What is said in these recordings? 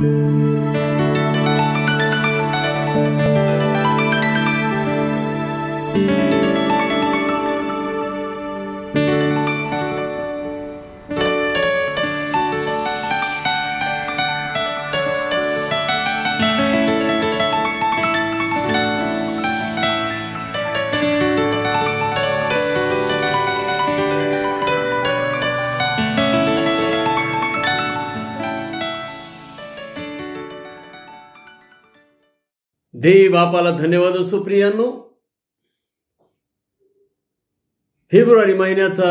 Thank you. बापाला धन्यवाद असो फेब्रुवारी महिन्याचा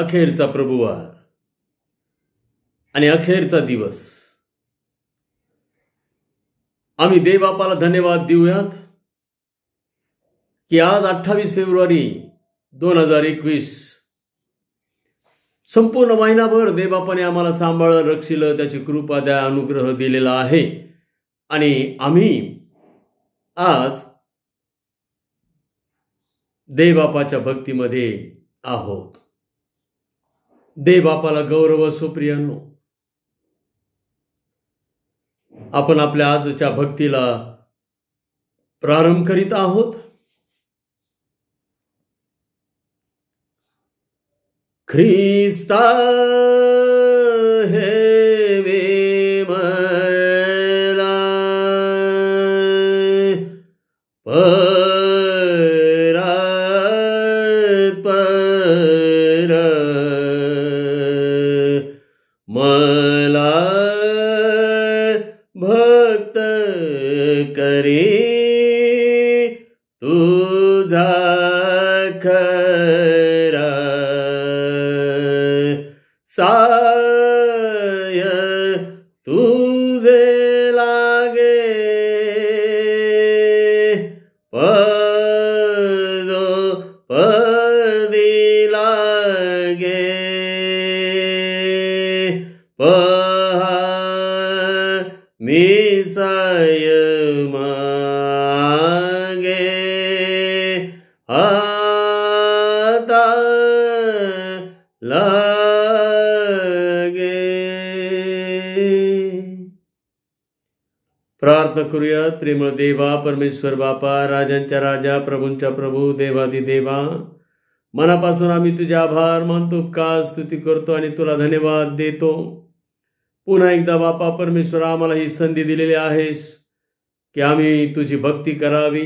अखेरचा प्रभुवार आणि अखेरचा दिवस आम्ही देवबापाला धन्यवाद देऊयात की आज अठ्ठावीस फेब्रुवारी दोन हजार एकवीस संपूर्ण महिनाभर देबापाने आम्हाला सांभाळलं रक्षिलं त्याची कृपा द्या अनुग्रह दिलेला आहे आणि आम्ही आज देबापाच्या भक्तीमध्ये आहोत देबापाला गौरव सुप्रियांनो आपण आपल्या आजच्या भक्तीला प्रारंभ करीत आहोत ख्रिस्ता प्रार्थना करूयात प्रेमळ देवा परमेश्वर बापा राजांच्या राजा प्रभूंच्या प्रभू देवादी देवा मनापासून आम्ही तुझे आभार मानतो का स्तुती करतो आणि तुला धन्यवाद देतो पुन्हा एकदा बापा परमेश्वर आम्हाला ही संधी दिलेली आहेस की आम्ही तुझी भक्ती करावी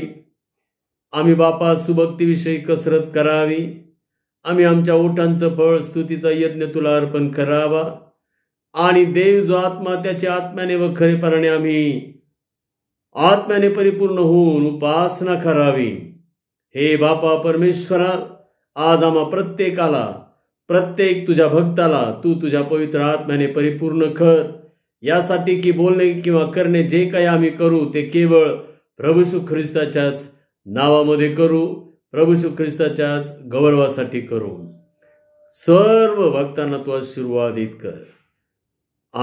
आम्ही बापा सुभक्तीविषयी कसरत करावी आम्ही आमच्या ओठांचं फळ स्तुतीचा यज्ञ तुला अर्पण करावा आणि देव जो आत्मा त्याच्या आत्म्याने व खरेपणाने आम्ही आत्म्याने परिपूर्ण होऊन उपासना करावी हे बापा परमेश्वरा आज आम्हा प्रत्येकाला प्रत्येक तुझ्या भक्ताला तू तुझ्या पवित्र आत्म्याने परिपूर्ण कर यासाठी की बोलणे किंवा करणे जे काही आम्ही करू ते केवळ प्रभूशू ख्रिस्ताच्याच नावामध्ये करू प्रभूशू ख्रिस्ताच्याच गौरवासाठी करू सर्व भक्तांना तू आशीर्वादित कर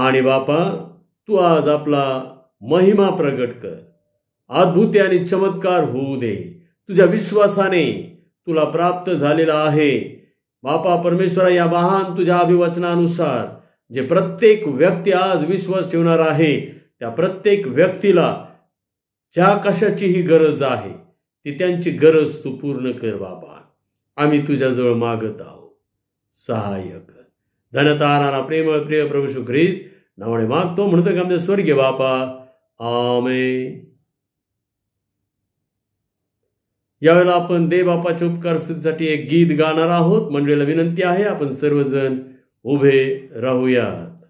आणि बापा तू आज आपला महिमा प्रगट कर अद्भुते आणि चमत्कार होऊ दे तुझ्या विश्वासाने तुला प्राप्त झालेला आहे बापा परमेश्वरा या वाहन तुझ्या अभिवचनानुसार जे प्रत्येक व्यक्ती आज विश्वास ठेवणार आहे त्या प्रत्येक व्यक्तीला ज्या कशाचीही गरज आहे ती त्यांची गरज तू पूर्ण कर बाबा आम्ही तुझ्याजवळ मागत आहोत सहाय्य कर धनता प्रेम प्रेमळ प्रिय प्रभू शुख्रीज नावाने मागतो म्हणतो की आमच्या स्वर्गीय बापा आमे यावेळेला आपण बापाच्या उपकार एक गीत गाणार आहोत मंडळीला विनंती आहे आपण सर्वजण उभे राहूयात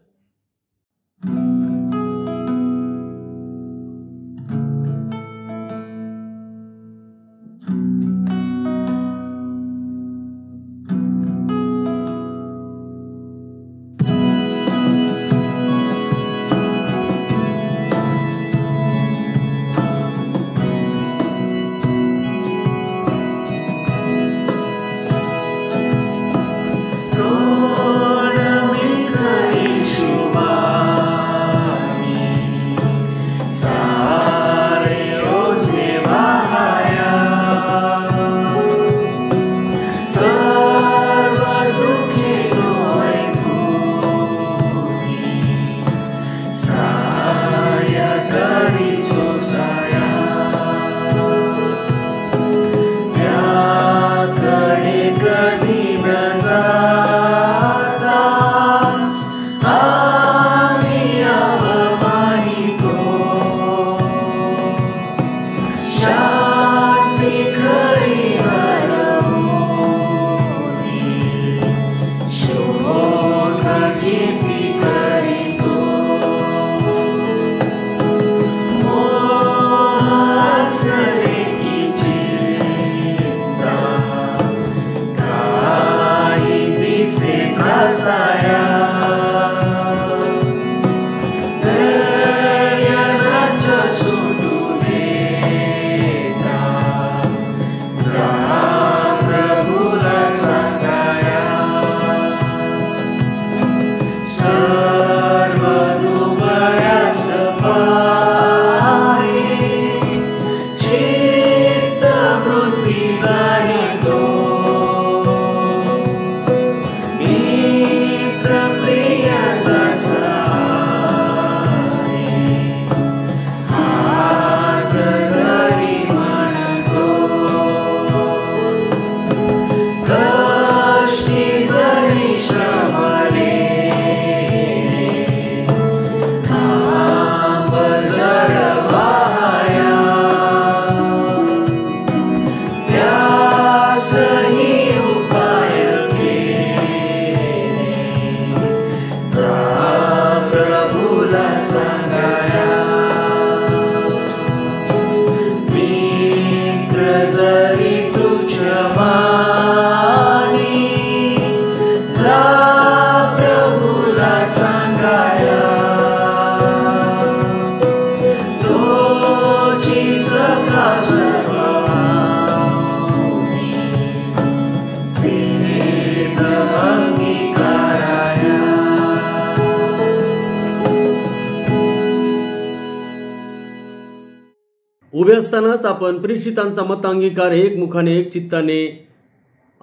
प्रेषितांचा मतांगीकार एकमुखाने एक चित्ताने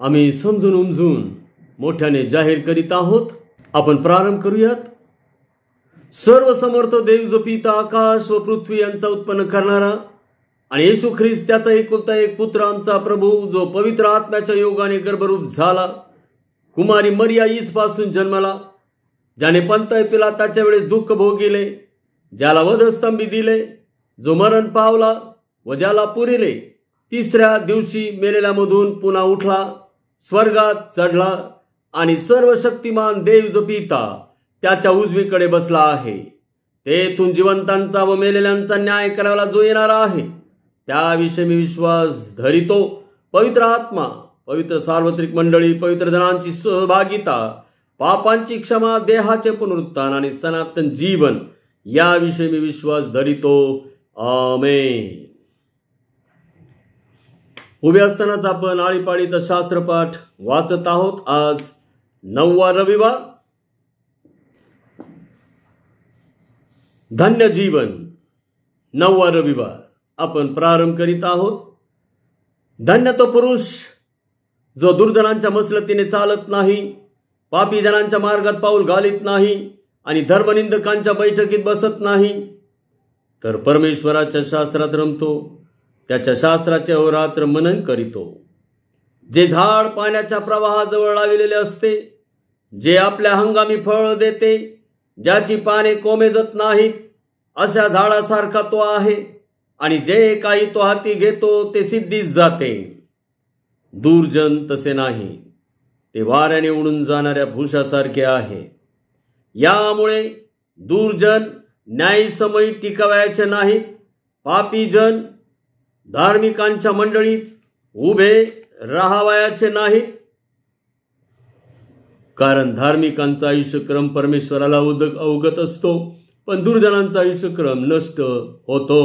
आम्ही समजून उमजून मोठ्याने जाहीर करीत आहोत आपण प्रारंभ करूयात सर्व समर्थ देव जो पिता आकाश व पृथ्वी यांचा उत्पन्न करणारा आणि येशू ख्रिस्त त्याचा एकुलता एक पुत्र आमचा प्रभू जो पवित्र आत्म्याच्या योगाने गर्भरूप झाला कुमारी मर्या ईज पासून जन्मला ज्याने पंतय पिला त्याच्या वेळेस दुःख भोगिले ज्याला वधस्तंभी दिले जो मरण पावला व ज्याला पुरिले तिसऱ्या दिवशी मेलेल्यामधून पुन्हा उठला स्वर्गात चढला आणि सर्व शक्तिमान देव जो पिता त्याच्या उजवीकडे बसला आहे तेथून जिवंतांचा व मेलेल्यांचा न्याय करायला जो येणार आहे त्याविषयी मी विश्वास धरितो पवित्र आत्मा पवित्र सार्वत्रिक मंडळी पवित्र जणांची सहभागिता पापांची क्षमा देहाचे पुनरुत्थान आणि सनातन जीवन याविषयी मी विश्वास धरितो आमेन उभे असतानाच आपण आळीपाळीचा शास्त्रपाठ वाचत आहोत आज नववा रविवार धन्य जीवन नववा रविवार आपण प्रारंभ करीत आहोत धन्य तो पुरुष जो दुर्धनांच्या मसलतीने चालत नाही पापी मार्गात पाऊल घालीत नाही आणि धर्मनिंदकांच्या बैठकीत बसत नाही तर परमेश्वराच्या शास्त्रात रमतो त्याच्या शास्त्राचे अवरात्र मनन करीतो जे झाड पाण्याच्या प्रवाहाजवळ लाविलेले असते जे आपल्या हंगामी फळ देते ज्याची पाने कोमेजत नाहीत अशा झाडासारखा तो आहे आणि जे काही तो हाती घेतो ते सिद्धीच जाते दूरजन तसे नाही ते वाऱ्याने उडून जाणाऱ्या भूषासारखे आहे यामुळे दूरजन न्यायसमयी टिकवायचे नाही पापीजन धार्मिकांच्या मंडळीत उभे राहावयाचे नाहीत कारण धार्मिकांचा आयुष्यक्रम परमेश्वराला उदक अवगत असतो पण दुर्जनांचा आयुष्यक्रम नष्ट होतो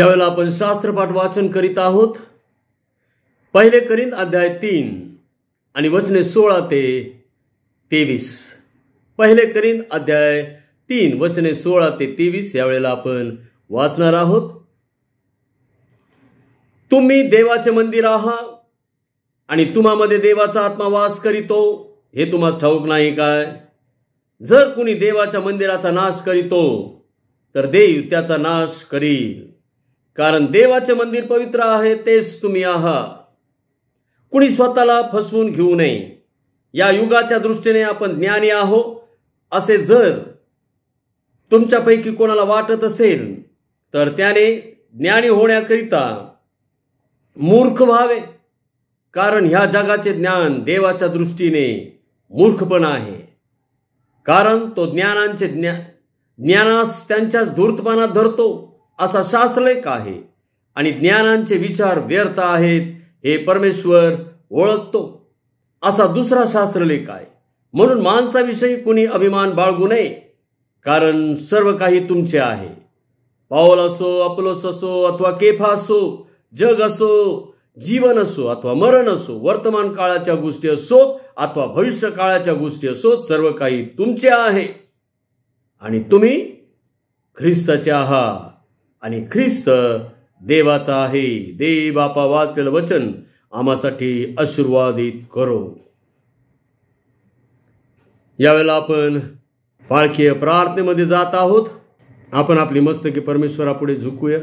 यावेळेला आपण शास्त्रपाठ वाचन करीत आहोत पहिले करीन अध्याय तीन आणि वचने सोळा ते तेवीस पहिले करीत अध्याय तीन वचने सोळा ते तेवीस यावेळेला आपण वाचणार आहोत तुम्ही देवाचे मंदिर आहात आणि तुम्हामध्ये देवाचा आत्मा वास करीतो हे तुम्हाला ठाऊक नाही काय जर कुणी देवाच्या मंदिराचा नाश करीतो तर देव त्याचा नाश करील कारण देवाचे मंदिर पवित्र आहे तेच तुम्ही आहात कुणी स्वतःला फसवून घेऊ नये या युगाच्या दृष्टीने आपण ज्ञानी आहो असे जर तुमच्यापैकी कोणाला वाटत असेल तर त्याने ज्ञानी होण्याकरिता मूर्ख व्हावे कारण ह्या जगाचे ज्ञान देवाच्या दृष्टीने मूर्खपण आहे कारण तो ज्ञानांचे ज्ञा ज्ञानास त्यांच्याच धूर्तपणात धरतो असा शास्त्रलेख आहे आणि ज्ञानांचे विचार व्यर्थ आहेत हे परमेश्वर ओळखतो असा दुसरा शास्त्रलेख आहे म्हणून माणसाविषयी कुणी अभिमान बाळगू नये कारण सर्व काही तुमचे आहे पाऊल असो अपलोस असो अथवा केफा असो जग असो जीवन असो अथवा मरण असो वर्तमान काळाच्या गोष्टी असोत अथवा भविष्य काळाच्या गोष्टी असोत सर्व काही तुमचे आहे आणि तुम्ही ख्रिस्ताचे आहात आणि ख्रिस्त देवाचा आहे देव बापा वाचलेलं वचन आम्हासाठी आशीर्वादित करो यावेळेला आपण पाळखीय प्रार्थनेमध्ये जात आहोत आपण आपली मस्तकी परमेश्वरापुढे झुकूया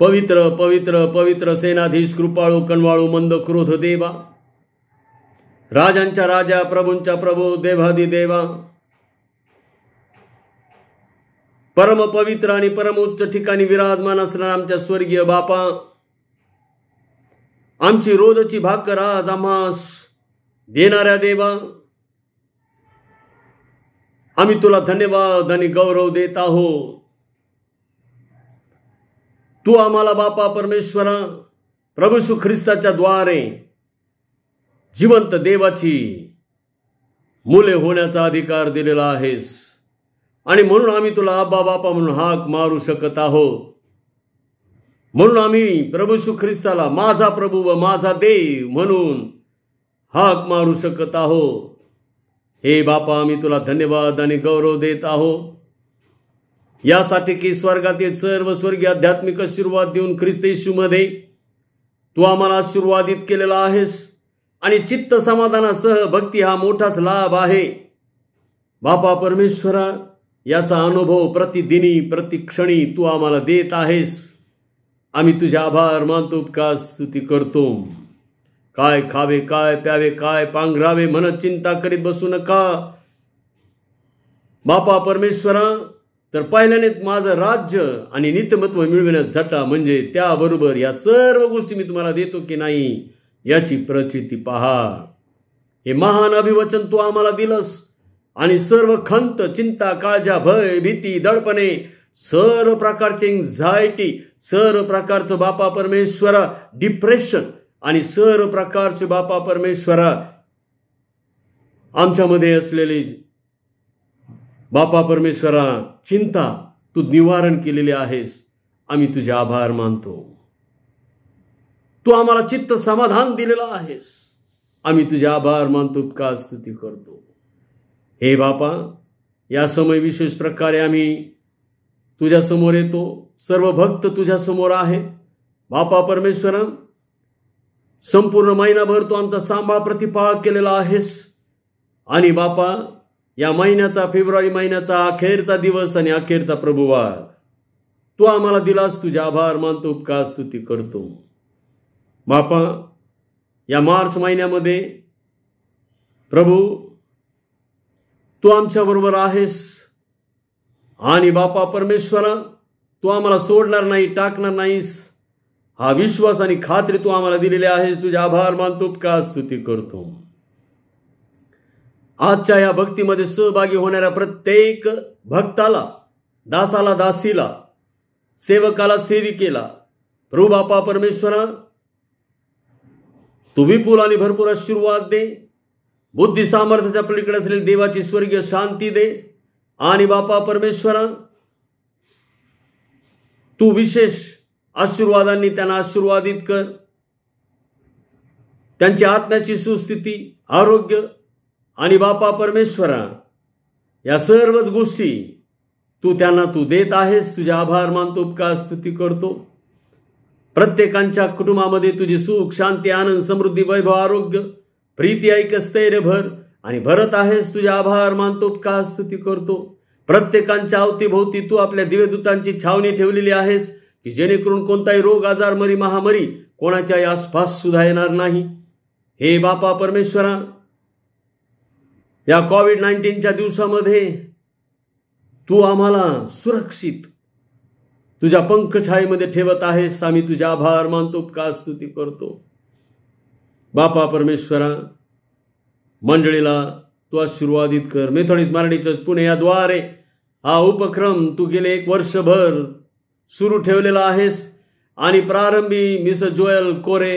पवित्र पवित्र पवित्र सेनाधीश कृपाळू कणवाळू मंद क्रोध देवा राजांच्या राजा प्रभूंच्या प्रभू देवादी देवा परमपवित्र आणि उच्च ठिकाणी विराजमान असणार आमच्या स्वर्गीय बापा आमची रोजची भाकर आज आम्हास देणाऱ्या देवा आम्ही तुला धन्यवाद आणि गौरव देत आहो तू आम्हाला बापा परमेश्वरा प्रभू श्री ख्रिस्ताच्या द्वारे जिवंत देवाची मुले होण्याचा अधिकार दिलेला आहेस आणि म्हणून आम्ही तुला आबा बापा म्हणून हाक मारू शकत आहोत म्हणून आम्ही प्रभू ख्रिस्ताला माझा प्रभू व माझा देव म्हणून हाक मारू शकत आहो हे बापा आम्ही तुला धन्यवाद आणि गौरव देत आहो यासाठी की स्वर्गातील सर्व स्वर्गीय आध्यात्मिक आशीर्वाद देऊन ख्रिस्त मध्ये तू आम्हाला आशीर्वादित केलेला आहेस आणि चित्त समाधानासह भक्ती हा मोठाच लाभ आहे बापा परमेश्वरा याचा अनुभव प्रतिदिनी प्रतिक्षणी तू आम्हाला देत आहेस आम्ही तुझे आभार मानतो उपकार स्तुती करतो काय खावे काय प्यावे काय पांघरावे म्हणत चिंता करीत बसू नका बापा परमेश्वरा तर पहिल्याने माझं राज्य आणि नित्यमत्व मिळविण्यास झटा म्हणजे त्याबरोबर या सर्व गोष्टी मी तुम्हाला देतो की नाही याची प्रचिती पहा हे महान अभिवचन तू आम्हाला दिलंस आणि सर्व खंत चिंता काळजा भय भीती दडपणे सर्व प्रकारची एन्झायटी सर्व प्रकारचं बापा परमेश्वरा डिप्रेशन आणि सर्व प्रकारचे बापा परमेश्वरा आमच्यामध्ये असलेले बापा परमेश्वरा चिंता तू निवारण केलेले आहेस आम्ही तुझे आभार मानतो तू आम्हाला चित्त समाधान दिलेलं आहेस आम्ही तुझे आभार मानतो का स्तुती करतो हे बापा या समय विशेष प्रकारे आम्ही तुझ्यासमोर येतो सर्व भक्त तुझ्यासमोर आहे बापा परमेश्वरा संपूर्ण महिनाभर तू आमचा सांभाळ प्रतिपाळ केलेला आहेस आणि बापा या महिन्याचा फेब्रुवारी महिन्याचा अखेरचा दिवस आणि अखेरचा प्रभुवार तू आम्हाला दिलास तुझे आभार मानतो उपकार स्तुती करतो बापा या मार्च महिन्यामध्ये प्रभू तू आमच्याबरोबर आहेस आणि बापा परमेश्वरा तू आम्हाला सोडणार नाही टाकणार नाहीस हा विश्वास आणि खात्री तू आम्हाला दिलेली आहेस तुझे आभार मानतो का स्तुती करतो आजच्या या भक्तीमध्ये सहभागी होणाऱ्या प्रत्येक भक्ताला दासाला दासीला सेवकाला सेविकेला प्रभू बापा परमेश्वरा तू विपुल आणि भरपूर आशीर्वाद दे बुद्धी सामर्थ्याच्या पलीकडे असलेली देवाची स्वर्गीय शांती दे आणि बापा परमेश्वरा तू विशेष आशीर्वादांनी त्यांना आशीर्वादित कर त्यांची आत्म्याची सुस्थिती आरोग्य आणि बापा परमेश्वरा या सर्वच गोष्टी तू त्यांना तू देत आहेस तुझे आभार मानतो उपकार स्तुती करतो प्रत्येकांच्या कुटुंबामध्ये तुझी सुख शांती आनंद समृद्धी वैभव आरोग्य प्रीती ऐकसते रे भर आणि भरत आहेस तुझे आभार मानतो का स्तुती करतो प्रत्येकांच्या अवतीभोवती तू आपल्या दिवेदूतांची छावणी ठेवलेली आहेस की जेणेकरून कोणताही रोग आजार मरी महामारी कोणाच्याही आसपास सुद्धा येणार नाही हे बापा परमेश्वरा या कोविड नाईन्टीनच्या दिवसामध्ये तू आम्हाला सुरक्षित तुझ्या पंखछाईमध्ये ठेवत आहेस आम्ही तुझे आभार मानतो का स्तुती करतो बापा परमेश्वरा मंडळीला तू आशीर्वादित कर मेथोडी मराठी चर्च पुणे याद्वारे हा उपक्रम तू गेले एक वर्षभर सुरू ठेवलेला आहेस आणि प्रारंभी मिस जोयल कोरे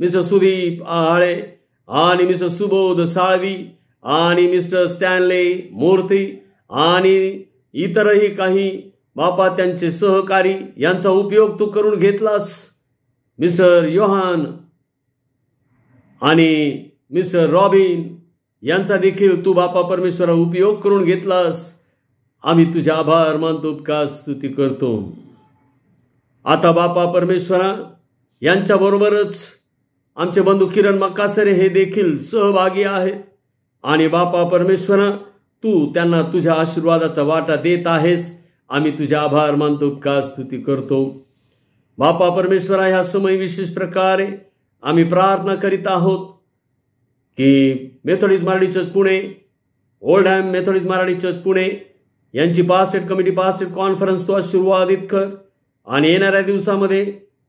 मिस सुदीप आहाळे आणि मिस सुबोध साळवी आणि मिस्टर स्टॅनले मूर्ती आणि इतरही काही बापा त्यांचे सहकारी यांचा उपयोग तू करून घेतलास मिस्टर योहान आणि मिस्टर रॉबिन यांचा देखील तू बापा परमेश्वरा उपयोग करून घेतलास आम्ही तुझे आभार मानतो उपकार स्तुती करतो आता बापा परमेश्वरा यांच्याबरोबरच आमचे बंधू किरण मकासरे हे देखील सहभागी आहेत आणि बापा परमेश्वरा तू त्यांना तुझ्या आशीर्वादाचा वाटा देत आहेस आम्ही तुझे आभार मानतो उपकार स्तुती करतो बापा परमेश्वरा ह्या समय विशेष प्रकारे आम्ही प्रार्थना करीत आहोत की Methodist Marathi church Pune Oldham Methodist Marathi church Pune यांची पास्टेट कमिटी पास्टेट कॉन्फरन्स तो सुरुवात कर आणि येणाऱ्या दिवसामध्ये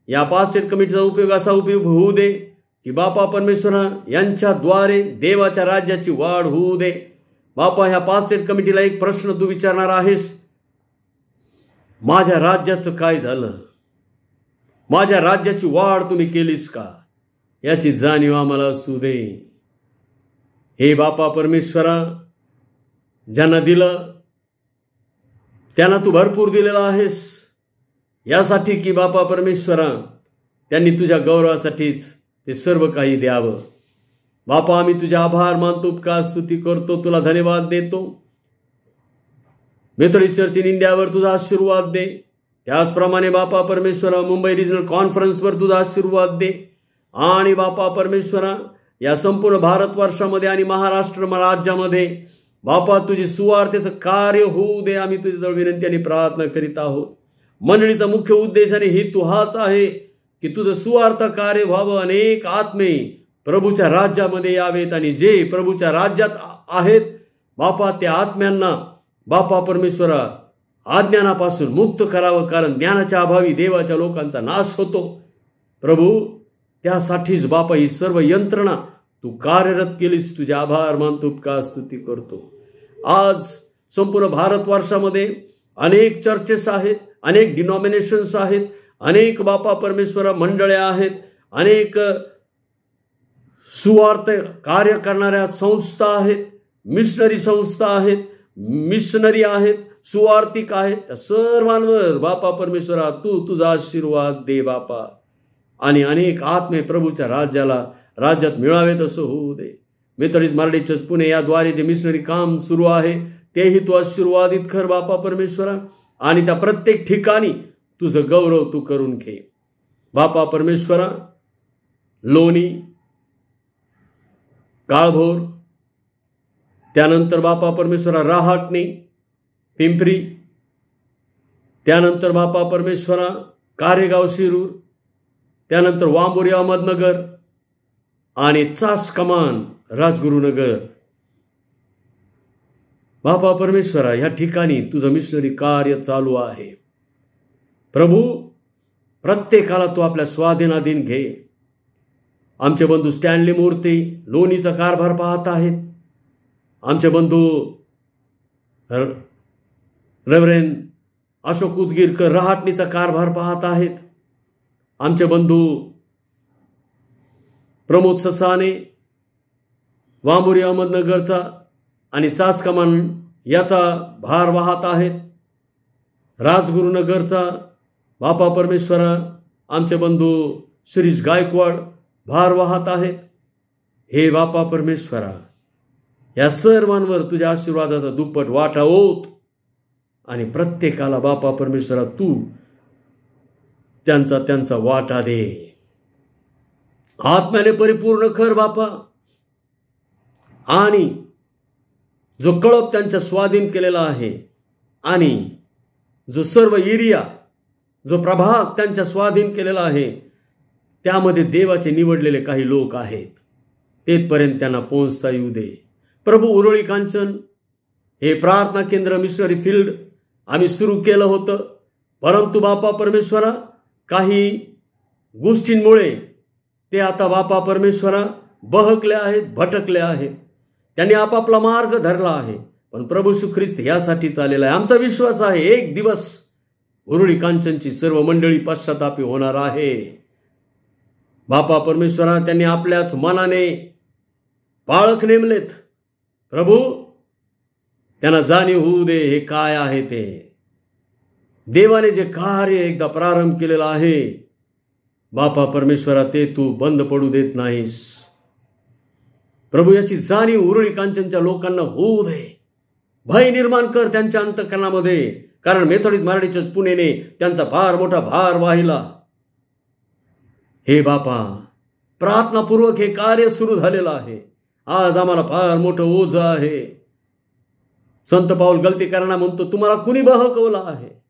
या पास्टेट कमिटीचा उपयोग असा उपयोग होऊ दे की बापा परमेश्वरा यांच्याद्वारे देवाच्या राज्याची वाढ होऊ दे बापा ह्या पास्टेट कमिटीला एक प्रश्न तू विचारणार आहेस माझ्या राज्याचं काय झालं माझ्या राज्याची वाढ तुम्ही केलीस का याची जाणीव आम्हाला असू दे हे बापा परमेश्वरा ज्यांना दिलं त्यांना तू भरपूर दिलेला आहेस यासाठी की बापा परमेश्वरा त्यांनी तुझ्या गौरवासाठीच ते सर्व काही द्यावं बापा आम्ही तुझे आभार मानतो का स्तुती करतो तुला धन्यवाद देतो मेथोडी चर्च इन इंडियावर तुझा आशीर्वाद दे त्याचप्रमाणे बापा परमेश्वरा मुंबई रिजनल कॉन्फरन्सवर तुझा आशीर्वाद दे आणि बापा परमेश्वरा या संपूर्ण भारतवर्षामध्ये आणि महाराष्ट्र राज्यामध्ये बापा तुझी सुवार्थेचं कार्य होऊ दे आम्ही तुझ्याजवळ विनंती आणि प्रार्थना करीत आहोत मंडळीचा मुख्य उद्देश आणि हेतू हाच आहे की तुझं सुवार्थ कार्य व्हावं अनेक आत्मे प्रभूच्या राज्यामध्ये यावेत आणि जे प्रभूच्या राज्यात आहेत बापा त्या आत्म्यांना बापा परमेश्वरा आज्ञानापासून मुक्त करावं कारण ज्ञानाच्या अभावी देवाच्या लोकांचा नाश होतो प्रभू बापा ही सर्व यंत्रणा तू कार्यरत केलीस तुझे आभार मानतो का स्तुती करतो आज संपूर्ण भारतवर्षामध्ये अनेक चर्चेस आहेत अनेक डिनॉमिनेशन्स आहेत अनेक बापा परमेश्वर मंडळे आहेत अनेक सुवार्थ कार्य करणाऱ्या संस्था आहेत मिशनरी संस्था आहेत मिशनरी आहेत सुवार्थिक आहेत सर्वांवर बापा परमेश्वरा तू तुझा आशीर्वाद दे बापा आणि अनेक आत्मे प्रभूच्या राज्याला राज्यात मिळावेत असं होऊ दे तर मराठी चर्च पुणे याद्वारे जे मिशनरी काम सुरू आहे तेही तू आशीर्वादित खर बापा परमेश्वरा आणि त्या प्रत्येक ठिकाणी तुझं गौरव तू करून घे बापा परमेश्वरा लोणी काळभोर त्यानंतर बापा परमेश्वरा राहाटणी पिंपरी त्यानंतर बापा परमेश्वरा कारेगाव शिरूर त्यानंतर वांबोरी अहमदनगर आणि चास कमान राजगुरुनगर बापा परमेश्वरा या ठिकाणी तुझं मिशनरी कार्य चालू आहे प्रभू प्रत्येकाला तू आपल्या स्वाधीनाधीन घे आमचे बंधू स्टॅनली मूर्ती लोणीचा कारभार पाहत आहेत आमचे बंधू रेवरेन अशोक उदगीरकर रहाटणीचा कारभार पाहत आहेत आमचे बंधू प्रमोद ससाने वामोरी अहमदनगरचा आणि चास कमान याचा भार वाहत आहेत राजगुरुनगरचा बापा परमेश्वरा आमचे बंधू शिरीष गायकवाड भार वाहत आहेत हे बापा परमेश्वरा या सर्वांवर तुझ्या आशीर्वादाचा दुप्पट वाटा होत आणि प्रत्येकाला बापा परमेश्वरा तू त्यांचा त्यांचा वाटा दे आत्म्याने परिपूर्ण कर बापा आणि जो कळप त्यांच्या स्वाधीन केलेला आहे आणि जो सर्व एरिया जो प्रभाग त्यांच्या स्वाधीन केलेला आहे त्यामध्ये देवाचे निवडलेले काही लोक आहेत तेथपर्यंत त्यांना पोहोचता येऊ दे प्रभू उरळी कांचन हे प्रार्थना केंद्र मिशनरी फील्ड आम्ही सुरू केलं होतं परंतु बापा परमेश्वरा काही गोष्टींमुळे ते आता बापा परमेश्वरा बहकले आहेत भटकले आहेत त्यांनी आपापला मार्ग धरला आहे पण प्रभू श्री ख्रिस्त यासाठी चाललेला आहे आमचा विश्वास आहे एक दिवस उरुळी कांचनची सर्व मंडळी पश्चातापी होणार आहे बापा परमेश्वरा त्यांनी आपल्याच मनाने पाळख नेमलेत प्रभू त्यांना जाणीव होऊ दे हे काय आहे ते देवाने जे कार्य एकदा प्रारंभ केलेला आहे बापा परमेश्वरा ते तू बंद पडू देत नाहीस प्रभू याची जाणीव उरळी कांचनच्या लोकांना होऊ दे भय निर्माण कर त्यांच्या अंतकरणामध्ये कारण मेथोडीज मराठी पुणेने त्यांचा फार मोठा भार वाहिला हे बापा प्रार्थनापूर्वक हे कार्य सुरू झालेलं आहे आज आम्हाला फार मोठं ओझ आहे संत पाऊल गलती म्हणतो तुम्हाला कुणी बहकवला आहे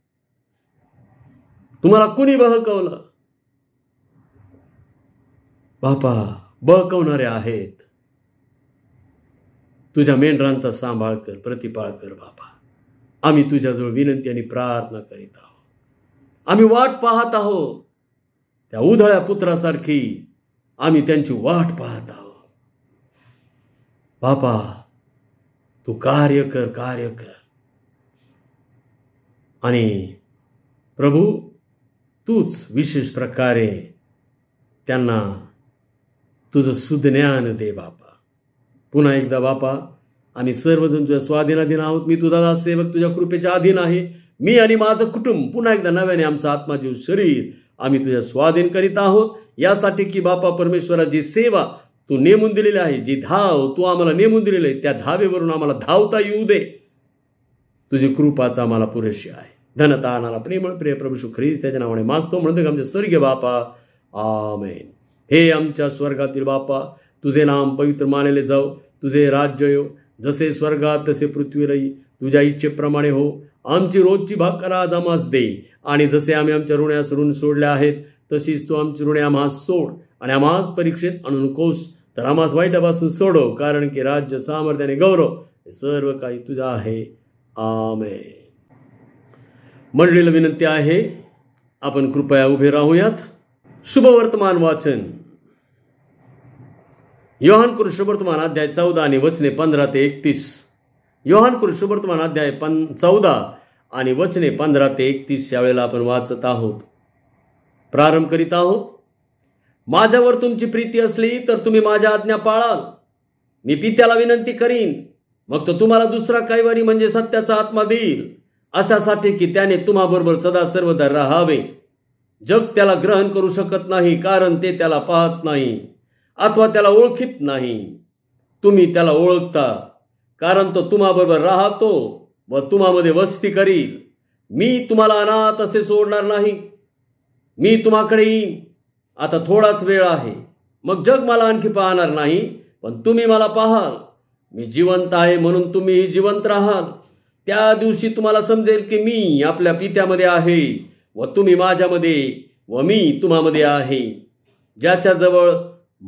तुम्हाला कुणी बहकवलं बापा बहकवणारे आहेत तुझ्या मेंढरांचा सांभाळ कर प्रतिपाळ कर बापा आम्ही तुझ्याजवळ विनंती आणि प्रार्थना करीत आहोत आम्ही वाट पाहत आहोत त्या उधळ्या पुत्रासारखी आम्ही त्यांची वाट पाहत आहोत बापा तू कार्य कर कार्य कर आणि प्रभू तूच विशेष प्रकारे त्यांना तुझं सुज्ञान दे बापा पुन्हा एकदा बापा आम्ही सर्वजण तुझ्या स्वाधीनाधीन आहोत मी तुझा दास सेवक तुझ्या कृपेच्या अधीन आहे मी आणि माझं कुटुंब पुन्हा एकदा नव्याने आमचा आत्माजीव शरीर आम्ही तुझ्या स्वाधीन करीत आहोत यासाठी की बापा परमेश्वराची सेवा तू नेमून दिलेली आहे जी धाव तू आम्हाला नेमून दिलेली आहे त्या धावेवरून आम्हाला धावता येऊ दे तुझी कृपाचा आम्हाला पुरेशी आहे धनताना प्रेमळ प्रिय प्रभू शू ख्रिस्त त्याच्या नावाने मागतो म्हणतो आमचे स्वर्गीय बापा आमेन हे आमच्या स्वर्गातील बापा तुझे नाम पवित्र मानले जाऊ तुझे राज्य येऊ जसे स्वर्गात तसे पृथ्वीरही तुझ्या इच्छेप्रमाणे हो आमची रोजची भाकर आज आम्हास दे आणि जसे आम्ही आमच्या ऋण्यास ऋण सोडल्या आहेत तशीच तू आमची ऋणे आम्हास सोड आणि आम्हास परीक्षेत आणून कोस तर आम्हास वाईटापासून सोडव कारण की राज्य सामर्थ्याने गौरव हे सर्व काही तुझा आहे आमेन मंडळीला विनंती आहे आपण कृपया उभे राहूयात शुभवर्तमान वाचन योहान शुभवर्तमान अध्याय चौदा आणि वचने पंधरा ते एकतीस योहान शुभवर्तमान अध्याय पण चौदा आणि वचने पंधरा ते एकतीस यावेळेला आपण वाचत आहोत प्रारंभ करीत आहोत माझ्यावर तुमची प्रीती असली तर तुम्ही माझ्या आज्ञा पाळाल मी पित्याला विनंती करीन मग तो तुम्हाला दुसरा कैवारी म्हणजे सत्याचा आत्मा देईल अशासाठी की त्याने तुम्हाबरोबर सदा सर्वदा राहावे जग त्याला ग्रहण करू शकत नाही कारण ते त्याला पाहत नाही अथवा त्याला ओळखीत नाही तुम्ही त्याला ओळखता कारण तो तुम्हाबरोबर राहतो व तुम्हामध्ये वस्ती करील मी तुम्हाला अनाथ असे सोडणार नाही मी तुम्हाकडे येईन आता थोडाच वेळ आहे मग जग मला आणखी पाहणार नाही पण तुम्ही मला पाहाल मी जिवंत आहे म्हणून तुम्ही जिवंत राहाल त्या दिवशी तुम्हाला समजेल की मी आपल्या पित्यामध्ये आहे व तुम्ही माझ्यामध्ये व मी तुम्हामध्ये आहे ज्याच्याजवळ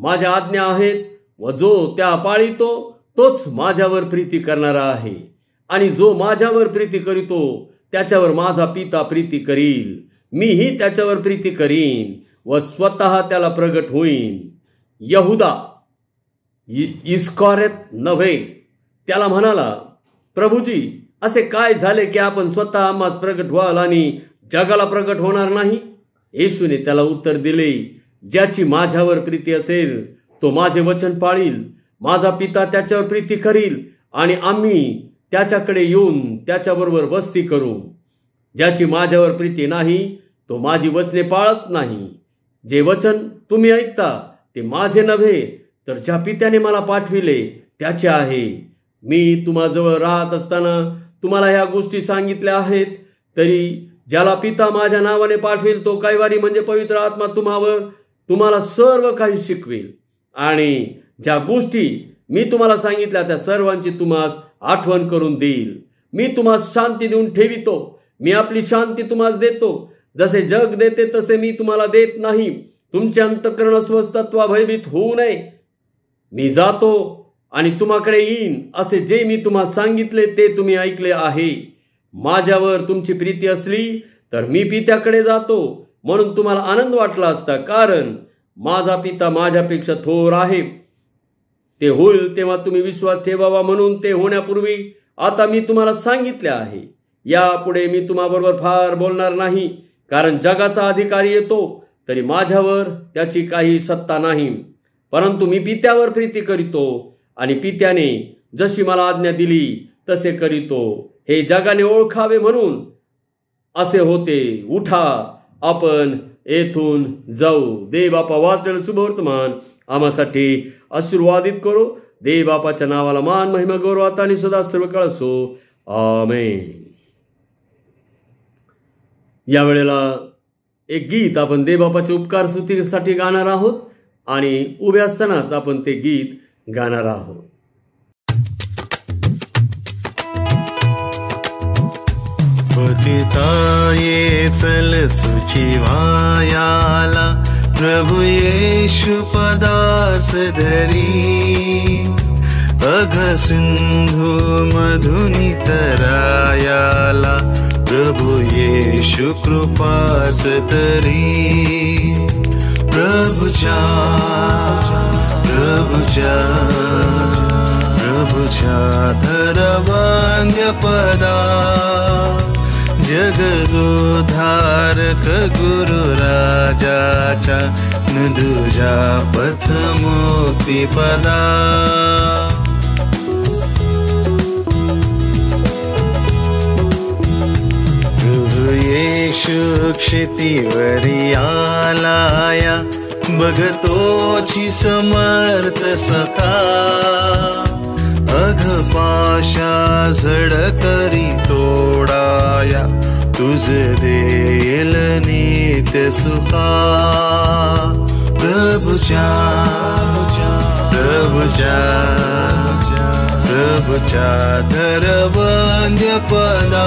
माझ्या आज्ञा आहेत व जो त्या पाळीतो तोच माझ्यावर प्रीती करणारा आहे आणि जो माझ्यावर प्रीती करीतो त्याच्यावर माझा पिता प्रीती करील मीही त्याच्यावर प्रीती करीन व स्वतः त्याला प्रगट होईन यहुदा इस्कॉरेत नव्हे त्याला म्हणाला प्रभूजी असे काय झाले की आपण स्वतः आम्हास प्रगट व्हाल आणि जगाला प्रगट होणार नाही येशूने त्याला उत्तर दिले ज्याची माझ्यावर प्रीती असेल तो माझे वचन पाळील माझा पिता त्याच्यावर प्रीती करील आणि आम्ही त्याच्याकडे येऊन त्याच्याबरोबर वस्ती करू ज्याची माझ्यावर प्रीती नाही तो माझी वचने पाळत नाही जे वचन तुम्ही ऐकता ते माझे नव्हे तर ज्या पित्याने मला पाठविले त्याचे आहे मी तुम्हाजवळ राहत असताना तुम्हाला ह्या गोष्टी सांगितल्या आहेत तरी ज्याला पिता माझ्या नावाने पाठवेल तो कैवारी म्हणजे पवित्र आत्मा तुम्हावर तुम्हाला सर्व काही शिकवेल आणि ज्या गोष्टी मी तुम्हाला सांगितल्या त्या सर्वांची तुम्हास आठवण करून देईल मी तुम्हास शांती देऊन ठेवितो मी आपली शांती तुम्हाला देतो जसे जग देते तसे मी तुम्हाला देत नाही तुमचे अंतकरण स्वस्तत्वा भयभीत होऊ नये मी जातो आणि तुम्हाकडे येईन असे जे मी तुम्हाला सांगितले ते तुम्ही ऐकले आहे माझ्यावर तुमची प्रीती असली तर मी पित्याकडे जातो म्हणून तुम्हाला आनंद वाटला असता कारण माझा पिता माझ्यापेक्षा थोर आहे ते होईल तेव्हा तुम्ही विश्वास ठेवावा म्हणून ते होण्यापूर्वी आता मी तुम्हाला सांगितले आहे यापुढे मी तुम्हाबरोबर फार बोलणार नाही कारण जगाचा अधिकारी येतो तरी माझ्यावर त्याची काही सत्ता नाही परंतु मी पित्यावर प्रीती करीतो आणि पित्याने जशी मला आज्ञा दिली तसे करीतो हे जगाने ओळखावे म्हणून असे होते उठा आपण येथून जाऊ दे बापा वाचल आम्हासाठी आशीर्वादित करो दे बापाच्या नावाला मान महिमा गौरव आता आणि सदा सर्व काळ असो आमेन यावेळेला एक गीत आपण देबापाच्या उपकार स्तुतीसाठी गाणार आहोत आणि उभे असतानाच आपण ते गीत गाणार आहोत ये चल सुचिवायाला प्रभु येशु पदास धरी अघ सिंधु मधुनितरायाला प्रभु येशु कृपास तरी प्रभुचा प्रभुच्या प्रभुच्या धरवान्य पदा जगदुधारक गुरुराजाच्या नदुजा पदा प्रभु येषु लाया बघतोची समर्थ सखा अघ पाशा झड करी तोडाया तुझ देल नीत सुखा प्रभुचा प्रभुचा प्रभुचा धरवंद्य पदा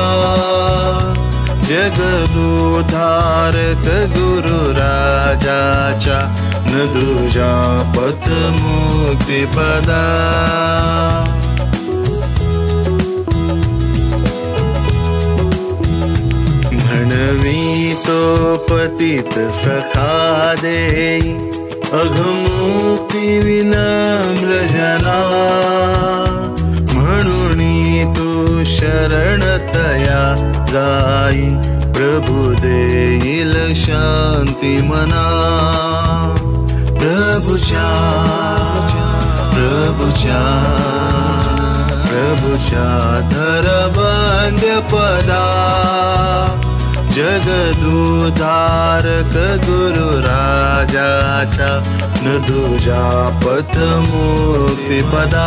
जगबो धारक गुरुराजाचा न दुर्जापथ पतित सखा दे अघमुक्ति विनम्र जला शरण तया जाई प्रभु देईल शांती मना प्रभुचा प्रभुच्या प्रभुच्या धरबंद पदा जगदुधारक गुरुराजाच्या न दुजा पथ पदा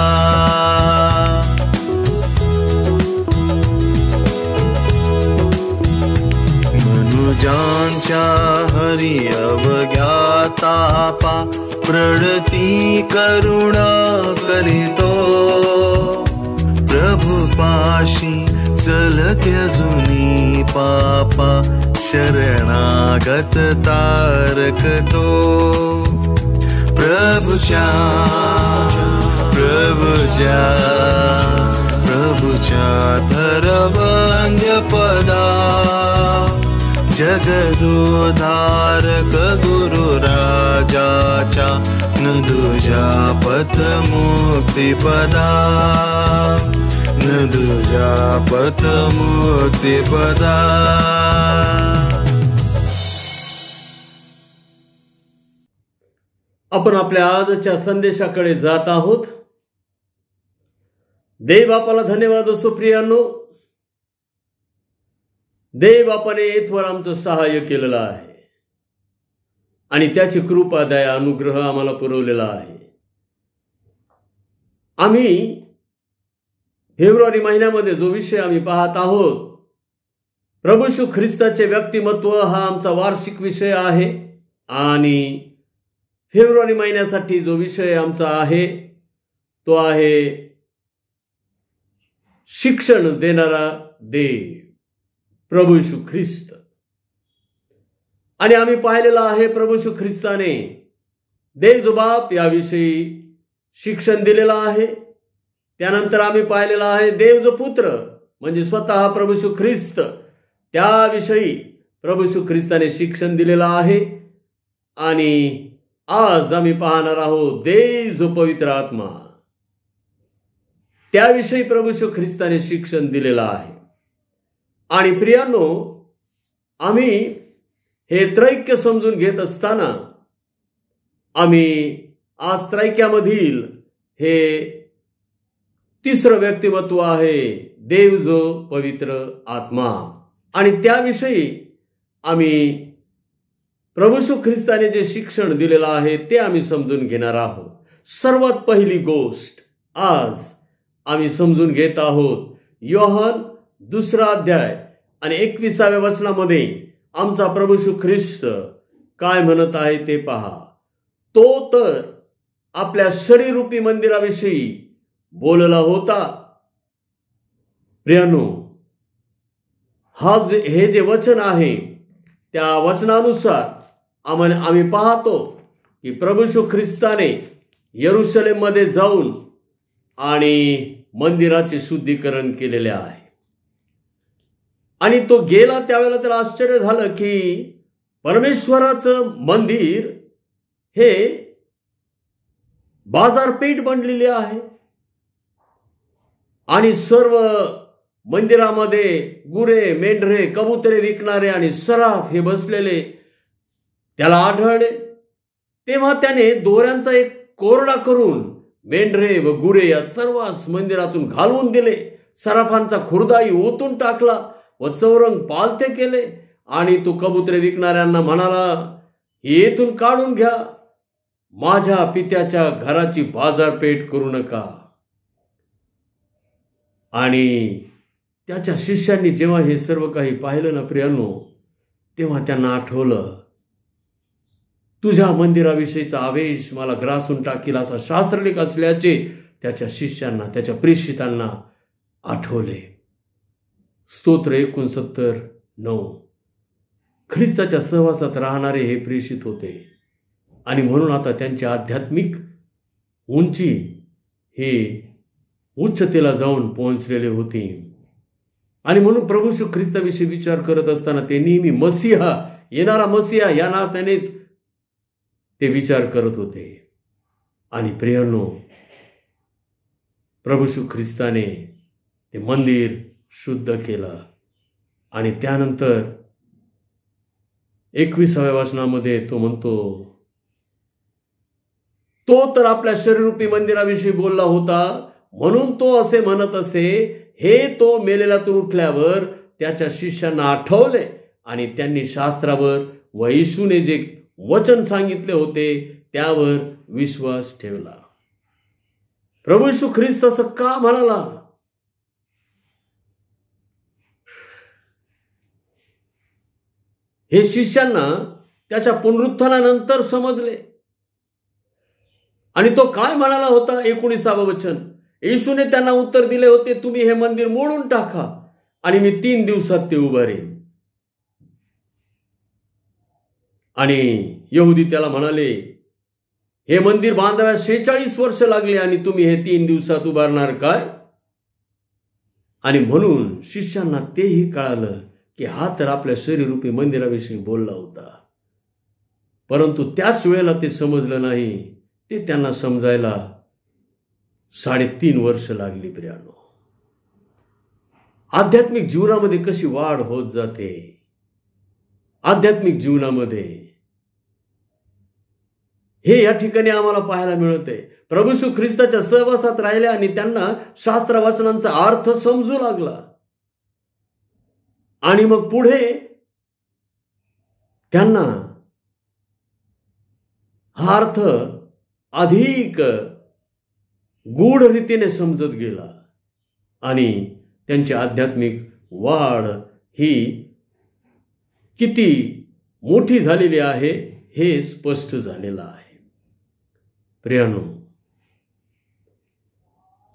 हरि अवज्ञातापा प्रणति करुणा करितो प्रभुपाशी चलत्यजुनी पापा शरणागत तारकतो प्रभुच्या प्रभुजा प्रभुचा धरवन्द्यपदा जगदुधारक गुरुराजाचा न दुजा पथमुक्तिपदा न दुजा पदा आपण आपल्या आजच्या संदेशाकडे जात आहोत देव आपला धन्यवाद सुप्रियानो देव आपण येथवर आमचं सहाय्य केलेलं आहे आणि त्याची कृपा दया अनुग्रह आम्हाला पुरवलेला आहे आम्ही फेब्रुवारी महिन्यामध्ये जो विषय आम्ही पाहत आहोत प्रभू ख्रिस्ताचे व्यक्तिमत्व हा आमचा वार्षिक विषय आहे आणि फेब्रुवारी महिन्यासाठी जो विषय आमचा आहे तो आहे शिक्षण देणारा दे प्रभू येशू ख्रिस्त आणि आम्ही पाहिलेलं आहे प्रभू येशू ख्रिस्ताने बाप याविषयी शिक्षण दिलेलं आहे त्यानंतर आम्ही पाहिलेलं आहे देवज पुत्र म्हणजे स्वतः प्रभू ख्रिस्त त्याविषयी प्रभू ख्रिस्ताने शिक्षण दिलेलं आहे आणि आज आम्ही पाहणार आहोत देव जो पवित्र आत्मा त्याविषयी प्रभू शू ख्रिस्ताने शिक्षण दिलेलं आहे आणि प्रियांनो आम्ही हे त्रैक्य समजून घेत असताना आम्ही आज त्रैक्यामधील हे तिसरं व्यक्तिमत्व आहे देव जो पवित्र आत्मा आणि त्याविषयी आम्ही प्रभूशू ख्रिस्ताने जे शिक्षण दिलेलं आहे ते आम्ही समजून घेणार आहोत सर्वात पहिली गोष्ट आज आम्ही समजून घेत आहोत योहन दुसरा अध्याय आणि एकविसाव्या वचनामध्ये आमचा प्रभू ख्रिस्त काय म्हणत आहे ते पहा तो तर आपल्या शरीरूपी मंदिराविषयी बोलला होता प्रियानो हा जे हे जे वचन आहे त्या वचनानुसार आम्हाला आम्ही पाहतो की प्रभू ख्रिस्ताने यरुशलेममध्ये जाऊन आणि मंदिराचे शुद्धीकरण केलेले आहे आणि तो गेला त्यावेळेला त्याला आश्चर्य झालं की परमेश्वराचं मंदिर हे बाजारपेठ बनलेले आहे आणि सर्व मंदिरामध्ये गुरे मेंढरे कबुतरे विकणारे आणि सराफ हे बसलेले त्याला आढळले तेव्हा त्याने दोऱ्यांचा एक कोरडा करून मेंढरे व गुरे या सर्वांस मंदिरातून घालवून दिले सराफांचा खुर्दाई ओतून टाकला व चौरंग पालते केले आणि तो कबुतरे विकणाऱ्यांना म्हणाला येथून काढून घ्या माझ्या पित्याच्या घराची बाजारपेठ करू नका आणि त्याच्या शिष्यांनी जेव्हा हे सर्व काही पाहिलं ना प्रियांनो तेव्हा त्यांना आठवलं तुझ्या मंदिराविषयीचा आवेश मला ग्रासून टाकील असा शास्त्रलेख असल्याचे त्याच्या शिष्यांना त्याच्या प्रेषितांना आठवले स्तोत्र एकोणसत्तर नऊ ख्रिस्ताच्या सहवासात राहणारे हे प्रेषित होते आणि म्हणून आता त्यांची आध्यात्मिक उंची हे उच्चतेला जाऊन पोहोचलेले होते आणि म्हणून प्रभू ख्रिस्ताविषयी विचार करत असताना ते नेहमी मसीहा येणारा मसीहा या नात्यानेच ते विचार करत होते आणि प्रेरणो प्रभू ख्रिस्ताने ते मंदिर शुद्ध केला आणि त्यानंतर एकविसाव्या वाचनामध्ये तो म्हणतो तो तर आपल्या शरीरूपी मंदिराविषयी बोलला होता म्हणून तो असे म्हणत असे हे तो मेलेल्यातून उठल्यावर त्याच्या शिष्यांना आठवले आणि त्यांनी शास्त्रावर व इशूने जे वचन सांगितले होते त्यावर विश्वास ठेवला प्रभू येशू ख्रिस्त असं का म्हणाला हे शिष्यांना त्याच्या पुनरुत्थानानंतर समजले आणि तो काय म्हणाला होता एकोणीसावं वचन येशूने त्यांना उत्तर दिले होते तुम्ही हे मंदिर मोडून टाका आणि मी तीन दिवसात ते उभारेन आणि येहुदी त्याला म्हणाले हे मंदिर बांधाव्यास शेहेचाळीस वर्ष लागले आणि तुम्ही हे तीन दिवसात उभारणार काय आणि म्हणून शिष्यांना तेही कळालं की हा तर आपल्या शरीरूपी मंदिराविषयी बोलला होता परंतु त्याच वेळेला ते समजलं नाही ते त्यांना समजायला साडेतीन वर्ष लागली प्रियानो आध्यात्मिक जीवनामध्ये कशी वाढ होत जाते आध्यात्मिक जीवनामध्ये हे या ठिकाणी आम्हाला पाहायला मिळत आहे प्रभू श्री ख्रिस्ताच्या सहवासात राहिल्या आणि त्यांना वाचनांचा अर्थ समजू लागला आणि मग पुढे त्यांना हा अर्थ अधिक गूढ रीतीने समजत गेला आणि त्यांची आध्यात्मिक वाढ ही किती मोठी झालेली आहे हे स्पष्ट झालेलं आहे प्रियानो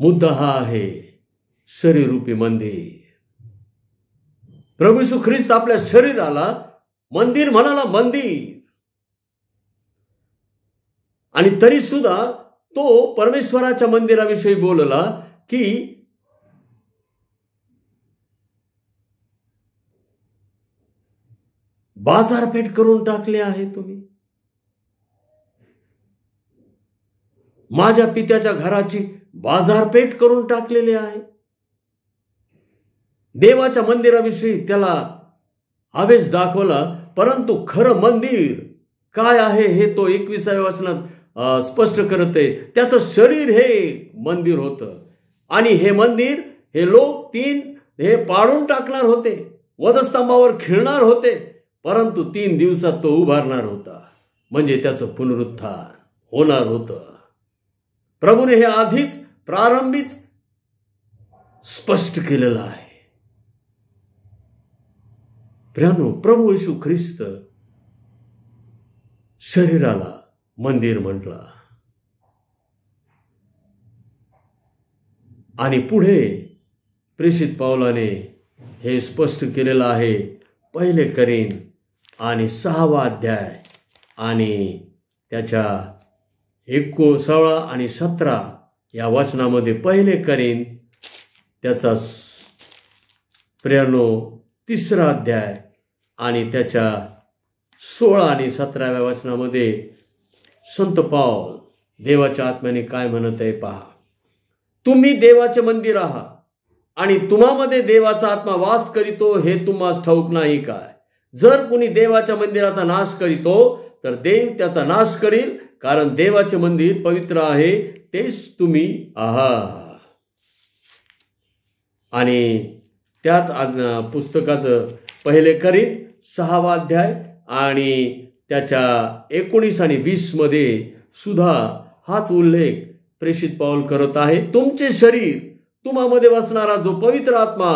मुद्दा हा आहे शरीरूपी मंदिर प्रभू ख्रिस्त आपल्या शरीराला मंदिर म्हणाला मंदिर आणि तरी सुद्धा तो परमेश्वराच्या मंदिराविषयी बोलला की बाजारपेठ करून टाकले आहे तुम्ही माझ्या पित्याच्या घराची बाजारपेठ करून टाकलेली आहे देवाच्या मंदिराविषयी त्याला आवेश दाखवला परंतु खरं मंदिर काय आहे हे तो एकविसाव्या वाचनात स्पष्ट करते त्याचं शरीर हे मंदिर होतं आणि हे मंदिर हे लोक तीन हे पाडून टाकणार होते वधस्तंभावर खिळणार होते परंतु तीन दिवसात तो उभारणार होता म्हणजे त्याचं पुनरुत्थान होणार होतं प्रभूने हे आधीच प्रारंभीच स्पष्ट केलेलं आहे प्रियानो प्रभू येशू ख्रिस्त शरीराला मंदिर म्हटला आणि पुढे प्रेषित पावलाने हे स्पष्ट केलेलं आहे पहिले करीन आणि सहावा अध्याय आणि त्याच्या एको सोळा आणि सतरा या वचनामध्ये पहिले करीन त्याचा प्रेरणो तिसरा अध्याय आणि त्याच्या सोळा आणि सतराव्या वचनामध्ये संत पाव देवाच्या आत्म्याने काय म्हणत आहे पहा तुम्ही देवाचे मंदिर आहात आणि तुम्हामध्ये देवाचा आत्मा वास करीतो हे तुम्हाला ठाऊक नाही काय जर कुणी देवाच्या मंदिराचा नाश करीतो तर देव त्याचा नाश करील कारण देवाचे मंदिर पवित्र आहे तेच तुम्ही आहात आणि त्याच पुस्तकाचं पहिले करीत सहावा अध्याय आणि त्याच्या एकोणीस आणि मध्ये सुद्धा हाच उल्लेख प्रेषित पाऊल करत आहे तुमचे शरीर तुम्हामध्ये वसणारा जो पवित्र आत्मा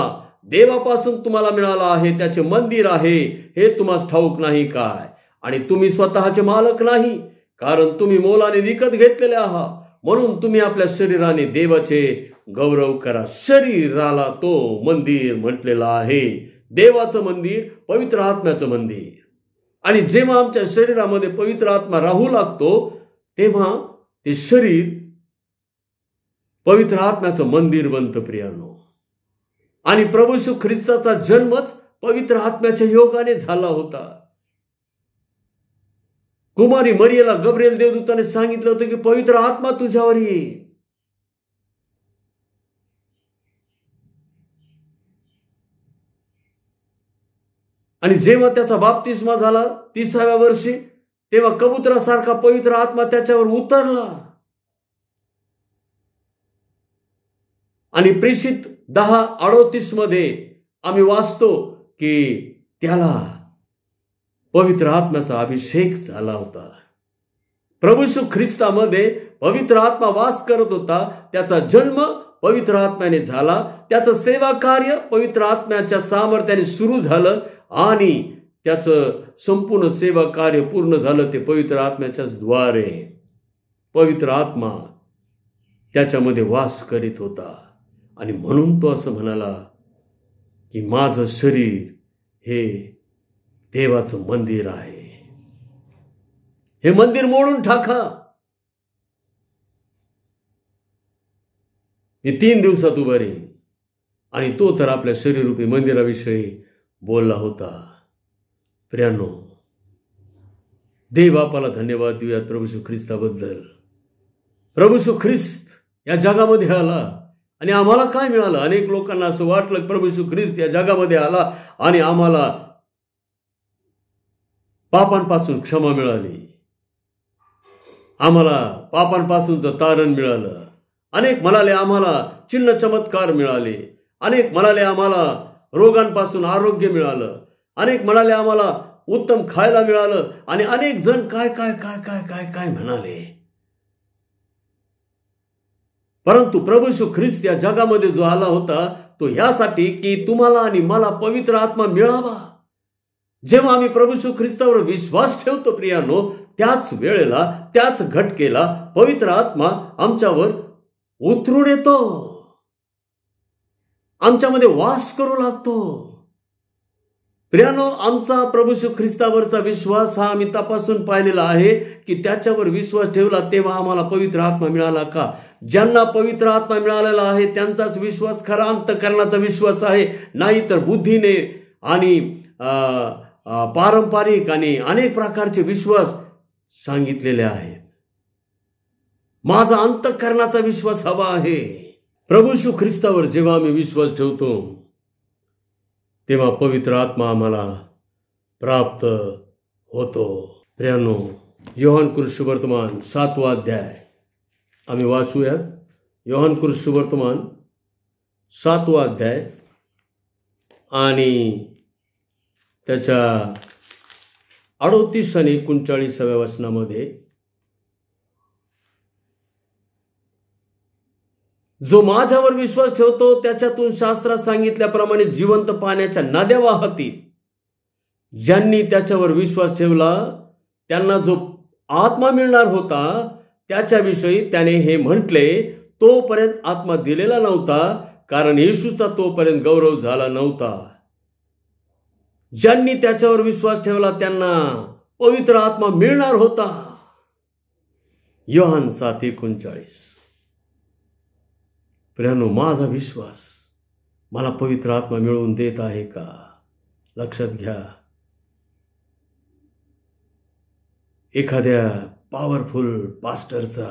देवापासून तुम्हाला मिळाला आहे त्याचे मंदिर आहे हे तुम्हाला ठाऊक नाही काय आणि तुम्ही स्वतःचे मालक नाही कारण तुम्ही मोलाने विकत घेतलेले आहात म्हणून तुम्ही आपल्या शरीराने देवाचे गौरव करा शरीराला तो मंदिर म्हटलेला आहे देवाचं मंदिर पवित्र आत्म्याचं मंदिर आणि जेव्हा आमच्या शरीरामध्ये पवित्र आत्मा राहू लागतो तेव्हा ते शरीर पवित्र आत्म्याचं मंदिर बनत प्रियानो आणि प्रभू ख्रिस्ताचा जन्मच पवित्र आत्म्याच्या योगाने झाला होता कुमारी मरियेला गबरेल देवदूताने सांगितलं होतं की पवित्र आत्मा तुझ्यावर येईल आणि जेव्हा त्याचा बाप्तिस्मा झाला तिसाव्या वर्षी तेव्हा कबुतरासारखा पवित्र आत्मा त्याच्यावर उतरला आणि प्रेषित दहा अडोतीस मध्ये आम्ही वाचतो की त्याला पवित्र आत्म्याचा अभिषेक झाला होता प्रभूशू ख्रिस्तामध्ये पवित्र आत्मा वास करत होता त्याचा जन्म पवित्र आत्म्याने झाला त्याचं सेवा कार्य पवित्र आत्म्याच्या सामर्थ्याने सुरू झालं आणि त्याचं संपूर्ण सेवा कार्य पूर्ण झालं ते पवित्र आत्म्याच्याच द्वारे पवित्र आत्मा त्याच्यामध्ये वास करीत होता आणि म्हणून तो असं म्हणाला की माझं शरीर हे देवाचं मंदिर आहे हे मंदिर मोडून ठाका, मी तीन दिवसात उभारी आणि तो तर आपल्या शरीररूपी मंदिराविषयी बोलला होता प्रियानो देव बापाला धन्यवाद देऊयात प्रभू ख्रिस्ताबद्दल प्रभू ख्रिस्त या जगामध्ये आला आणि आम्हाला काय मिळालं अनेक लोकांना असं वाटलं प्रभू ख्रिस्त या जगामध्ये आला आणि आम्हाला पापांपासून क्षमा मिळाली आम्हाला पापांपासूनचं तारण मिळालं अनेक म्हणाले आम्हाला चिन्ह चमत्कार मिळाले अनेक म्हणाले आम्हाला रोगांपासून आरोग्य मिळालं अनेक म्हणाले आम्हाला उत्तम खायला मिळालं आणि अनेक जण काय काय काय काय काय काय म्हणाले परंतु प्रभू ख्रिस्त या जगामध्ये जो आला होता तो ह्यासाठी की तुम्हाला आणि मला पवित्र आत्मा मिळावा जेव्हा आम्ही प्रभू ख्रिस्तावर विश्वास ठेवतो प्रियानो त्याच वेळेला त्याच घटकेला पवित्र आत्मा आमच्यावर उतरून येतो आमच्यामध्ये वास करू लागतो प्रियानो आमचा प्रभू श्री ख्रिस्तावरचा विश्वास हा आम्ही तपासून पाहिलेला आहे की त्याच्यावर विश्वास ठेवला तेव्हा आम्हाला पवित्र आत्मा मिळाला का ज्यांना पवित्र आत्मा मिळालेला आहे त्यांचाच विश्वास खरा अंतकरणाचा विश्वास आहे नाही तर बुद्धीने आणि पारंपरिक आणि अनेक प्रकारचे विश्वास सांगितलेले आहेत माझा अंतकरणाचा विश्वास हवा आहे प्रभू शू ख्रिस्तावर जेव्हा आम्ही विश्वास ठेवतो तेव्हा पवित्र आत्मा आम्हाला प्राप्त होतो प्रियानो योहान कृष्ण वर्तमान सातवा अध्याय आम्ही वाचूया योहान कृष्ण वर्तमान सातवा अध्याय आणि त्याच्या अडोतीस आणि एकोणचाळीसाव्या वचनामध्ये जो माझ्यावर विश्वास ठेवतो त्याच्यातून शास्त्रात सांगितल्याप्रमाणे जिवंत पाण्याच्या नद्या वाहतील ज्यांनी त्याच्यावर विश्वास ठेवला त्यांना जो आत्मा मिळणार होता त्याच्याविषयी त्याने हे म्हटले तोपर्यंत आत्मा दिलेला नव्हता कारण येशूचा तोपर्यंत गौरव झाला नव्हता ज्यांनी त्याच्यावर विश्वास ठेवला त्यांना पवित्र आत्मा मिळणार होता योहान सात एकोणचाळीस प्रियानो माझा विश्वास मला पवित्र आत्मा मिळवून देत आहे का लक्षात घ्या एखाद्या पॉवरफुल पास्टरचा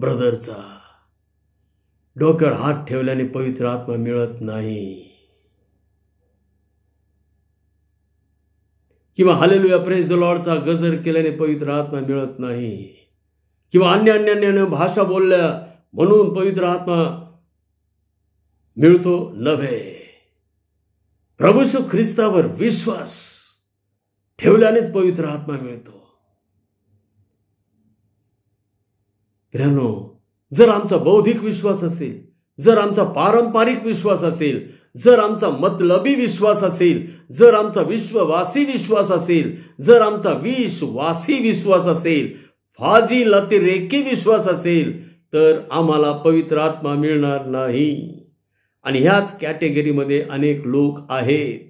ब्रदरचा डोक्यावर हात ठेवल्याने पवित्र आत्मा मिळत नाही किंवा हालेलुया प्रेस द लॉर्डचा गजर केल्याने पवित्र आत्मा मिळत नाही किंवा अन्य अन्य अन्य भाषा बोलल्या म्हणून पवित्र आत्मा मिळतो नव्हे प्रभूशू ख्रिस्तावर विश्वास ठेवल्यानेच पवित्र आत्मा मिळतो प्रियानो जर आमचा बौद्धिक विश्वास असेल जर आमचा पारंपरिक विश्वास असेल जर आमचा मतलबी विश्वास असेल जर आमचा विश्ववासी विश्वास असेल जर आमचा विश्वासी विश्वास असेल फाजी लतिरेकी विश्वास असेल तर आम्हाला पवित्र आत्मा मिळणार नाही आणि ह्याच कॅटेगरीमध्ये अनेक लोक आहेत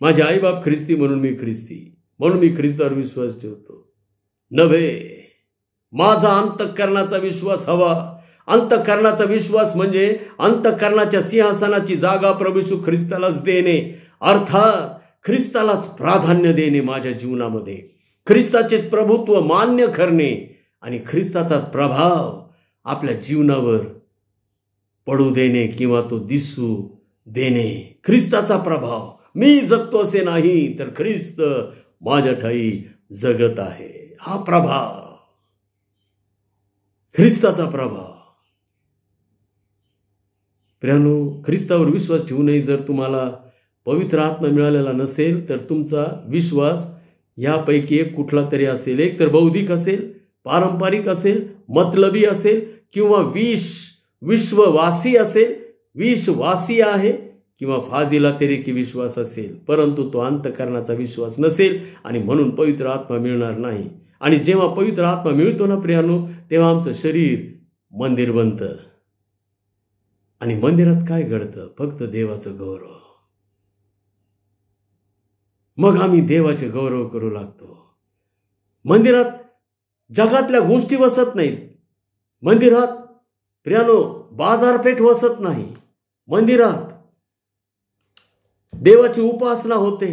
माझे आईबाप ख्रिस्ती म्हणून मी ख्रिस्ती म्हणून मी ख्रिस्तावर विश्वास ठेवतो नव्हे माझा अंतकरणाचा विश्वास हवा अंतकरणाचा विश्वास म्हणजे अंतकरणाच्या सिंहासनाची जागा प्रभूशू ख्रिस्तालाच देणे अर्थात ख्रिस्तालाच प्राधान्य देणे माझ्या जीवनामध्ये ख्रिस्ताचे प्रभुत्व मान्य करणे आणि ख्रिस्ताचा प्रभाव आपल्या जीवनावर पडू देणे किंवा तो दिसू देणे ख्रिस्ताचा प्रभाव मी जगतो असे नाही तर ख्रिस्त माझ्या ठाई जगत आहे हा प्रभाव ख्रिस्ताचा प्रभाव प्रियानो ख्रिस्तावर विश्वास ठेवूनही जर तुम्हाला पवित्र आत्मा मिळालेला नसेल तर तुमचा विश्वास यापैकी एक कुठला तरी असेल एक तर बौद्धिक असेल पारंपरिक असेल मतलबी असेल किंवा विश विश्ववासी असेल विश्ववासी आहे किंवा फाजीला की विश्वास असेल परंतु तो अंतकरणाचा विश्वास नसेल आणि म्हणून पवित्र आत्मा मिळणार नाही आणि जेव्हा पवित्र आत्मा मिळतो ना प्रियानो तेव्हा आमचं शरीर मंदिर बनत आणि मंदिरात काय घडतं फक्त देवाचं गौरव मग आम्ही देवाचे गौरव करू लागतो मंदिरात जगातल्या गोष्टी वसत नाहीत मंदिरात प्रियानो बाजारपेठ वसत नाही मंदिरात देवाची उपासना होते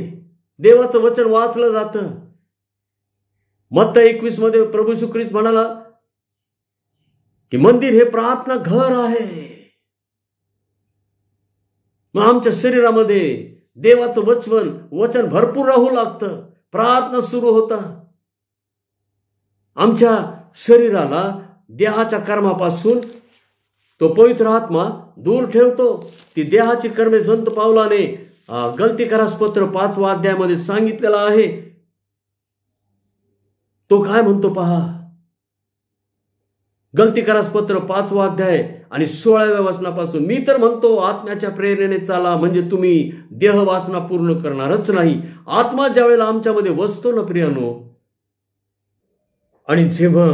देवाचं वचन वाचलं जातं मत्ता एकवीस मध्ये प्रभू ख्रिस्त म्हणाला की मंदिर हे प्रार्थना घर आहे मग आमच्या शरीरामध्ये देवाचं वचन वचन भरपूर राहू लागतं प्रार्थना सुरू होता आमच्या शरीराला देहाच्या कर्मापासून तो पवित्र आत्मा दूर ठेवतो ती देहाची कर्मे संत पावलाने गलती करासपत्र पाचवा अध्यायामध्ये सांगितलेला आहे तो काय म्हणतो पहा गलती करासपत्र पाचवा अध्याय आणि सोळाव्या वासनापासून मी तर म्हणतो आत्म्याच्या प्रेरणेने चाला म्हणजे तुम्ही देह वासना पूर्ण करणारच नाही आत्मा वेळेला आमच्यामध्ये वसतो ना प्रियानो आणि जेव्हा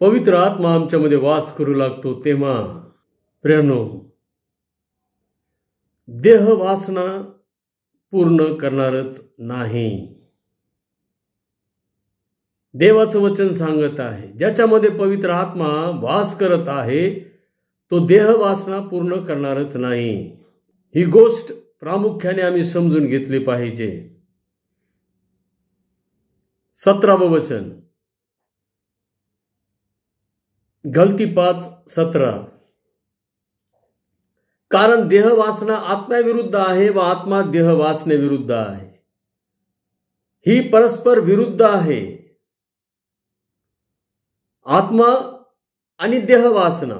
पवित्र आत्मा आमच्यामध्ये वास करू लागतो तेव्हा प्रेरणो देह वासना पूर्ण करणारच नाही देवाचं वचन सांगत आहे ज्याच्यामध्ये पवित्र आत्मा वास करत आहे तो देह वासना पूर्ण करणारच नाही ही गोष्ट प्रामुख्याने आम्ही समजून घेतली पाहिजे सतरावं वचन गलती पाच सतरा कारण देह वासना आत्म्याविरुद्ध आहे व आत्मा देह विरुद्ध आहे ही परस्पर विरुद्ध आहे आत्मा आणि देह वासना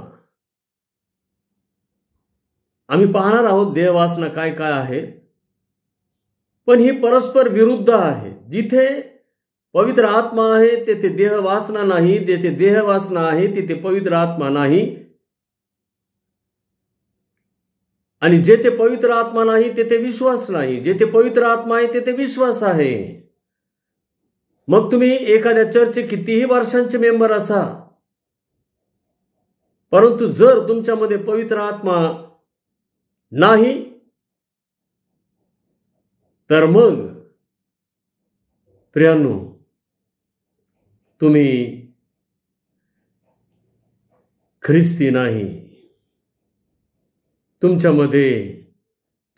आम्ही पाहणार आहोत देह वासना काय काय आहे पण ही परस्पर विरुद्ध आहे जिथे पवित्र आत्मा आहे तेथे देह वासना नाही जेथे देह वासना आहे तिथे पवित्र आत्मा नाही आणि जेथे पवित्र आत्मा नाही तेथे विश्वास नाही जेथे पवित्र आत्मा आहे तेथे विश्वास आहे मग तुम्ही एखाद्या चर्चचे कितीही वर्षांचे मेंबर असा परंतु जर तुमच्यामध्ये पवित्र आत्मा नाही तर मग प्रियानू तुम्ही ख्रिस्ती नाही तुमच्यामध्ये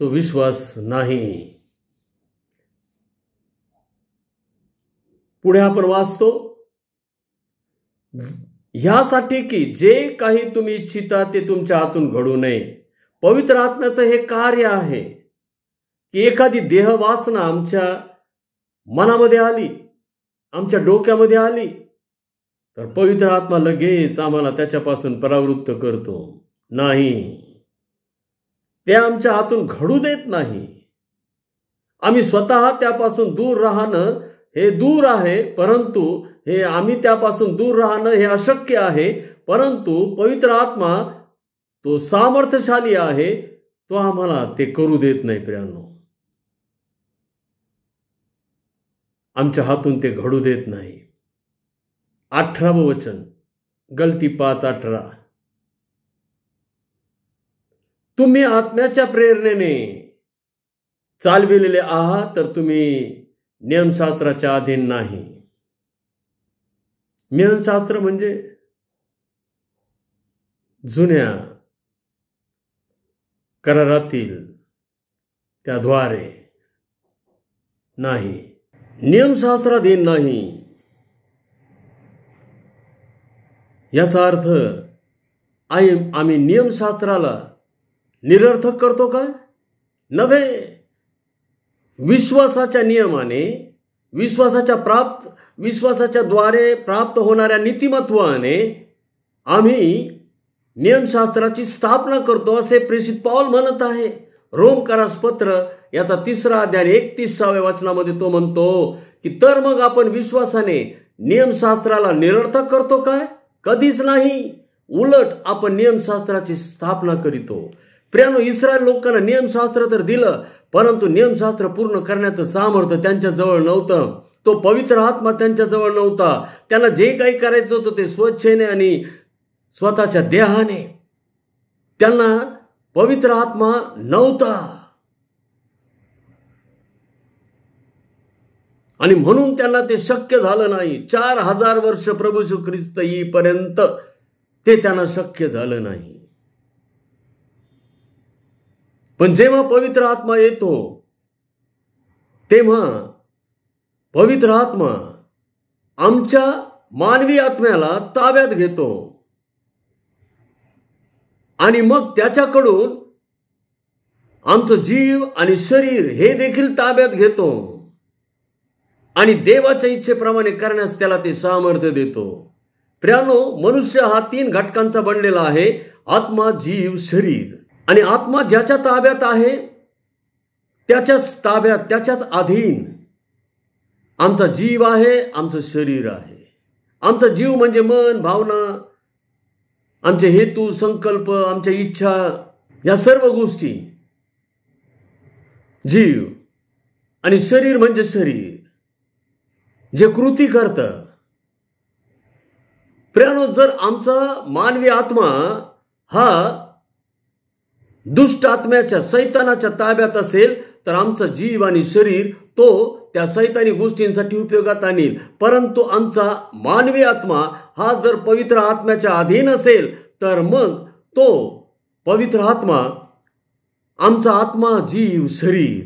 तो विश्वास नाही पुढे आपण वाचतो ह्यासाठी की जे काही तुम्ही इच्छिता ते तुमच्या हातून घडू नये पवित्र आत्म्याचं हे कार्य आहे की एखादी देहवासना आमच्या मनामध्ये आली आमच्या डोक्यामध्ये आली तर पवित्र आत्मा लगेच आम्हाला त्याच्यापासून परावृत्त करतो नाही ते आमच्या हातून घडू देत नाही आम्ही स्वतः त्यापासून दूर राहणं हे दूर आहे परंतु हे आम्ही त्यापासून दूर राहणं हे अशक्य आहे परंतु पवित्र आत्मा तो सामर्थ्यशाली आहे तो आम्हाला ते करू देत नाही प्रियांनो आमच्या हातून ते घडू देत नाही अठरावं वचन गलती पाच अठरा तुम्ही आत्म्याच्या प्रेरणेने चालविलेले आहात तर तुम्ही नियमशास्त्राच्या अधीन नाही नियमशास्त्र म्हणजे जुन्या करारातील त्याद्वारे नाही नियमशास्त्राधीन नाही याचा अर्थ आई आम्ही नियमशास्त्राला निरर्थक करतो का नव्हे विश्वासाच्या नियमाने विश्वासाच्या प्राप्त विश्वासाच्या द्वारे प्राप्त होणाऱ्या नीतिमत्वाने आम्ही नियमशास्त्राची स्थापना करतो असे प्रेषित पॉल म्हणत आहे रोमकारास पत्र याचा तिसरा अध्याय एकतीसाव्या वाचनामध्ये तो म्हणतो की तर मग आपण विश्वासाने नियमशास्त्राला निरर्थक करतो काय कधीच नाही उलट आपण नियमशास्त्राची स्थापना करीतो प्रेम इस्रायल लोकांना नियमशास्त्र तर दिलं परंतु नियमशास्त्र पूर्ण करण्याचं सामर्थ्य त्यांच्याजवळ नव्हतं तो पवित्र आत्मा त्यांच्याजवळ नव्हता त्यांना जे काही करायचं होतं ते स्वच्छेने आणि स्वतःच्या देहाने त्यांना पवित्र आत्मा नव्हता आणि म्हणून त्यांना ते शक्य झालं नाही चार हजार वर्ष प्रभू श्री ख्रिस्त येईपर्यंत ते त्यांना शक्य झालं नाही पण जेव्हा पवित्र आत्मा येतो तेव्हा पवित्र आत्मा आमच्या मानवी आत्म्याला ताब्यात घेतो आणि मग त्याच्याकडून आमचं जीव आणि शरीर हे देखील ताब्यात घेतो आणि देवाच्या इच्छेप्रमाणे करण्यास त्याला ते सामर्थ्य देतो प्रियानो मनुष्य हा तीन घटकांचा बनलेला आहे आत्मा जीव शरीर आणि आत्मा ज्याच्या ताब्यात आहे त्याच्याच ताब्यात त्याच्याच अधीन आमचा जीव आहे आमचं शरीर आहे आमचा जीव म्हणजे मन भावना आमचे हेतू संकल्प आमच्या इच्छा या सर्व गोष्टी जीव आणि शरीर म्हणजे शरीर जे कृती करतं प्रियानो जर आमचा मानवी आत्मा हा दुष्ट आत्म्याच्या सैतानाच्या ताब्यात असेल तर आमचं जीव आणि शरीर तो त्या सैतानी गोष्टींसाठी उपयोगात आणील परंतु आमचा मानवी आत्मा हा जर पवित्र आत्म्याच्या अधीन असेल तर मग तो पवित्र आत्मा आमचा आत्मा जीव शरीर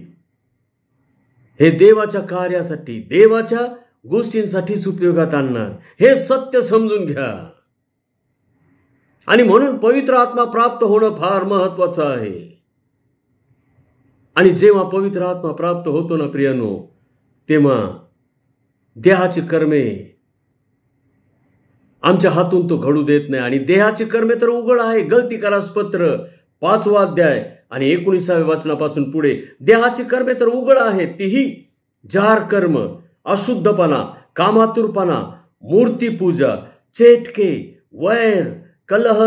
हे देवाच्या कार्यासाठी देवाच्या गोष्टींसाठीच उपयोगात आणणार हे सत्य समजून घ्या आणि म्हणून पवित्र आत्मा प्राप्त होणं फार महत्वाचं आहे आणि जेव्हा पवित्र आत्मा प्राप्त होतो ना प्रियानो तेव्हा देहाची कर्मे आमच्या हातून तो घडू देत नाही आणि देहाची कर्मे तर उघड आहे गलती करास पत्र पाचवा अध्याय आणि एकोणीसाव्या वाचनापासून पुढे देहाची कर्मे तर उघड आहे तीही जार कर्म अशुद्धपणा कामातुरपणा मूर्तीपूजा चेटके वैर कलह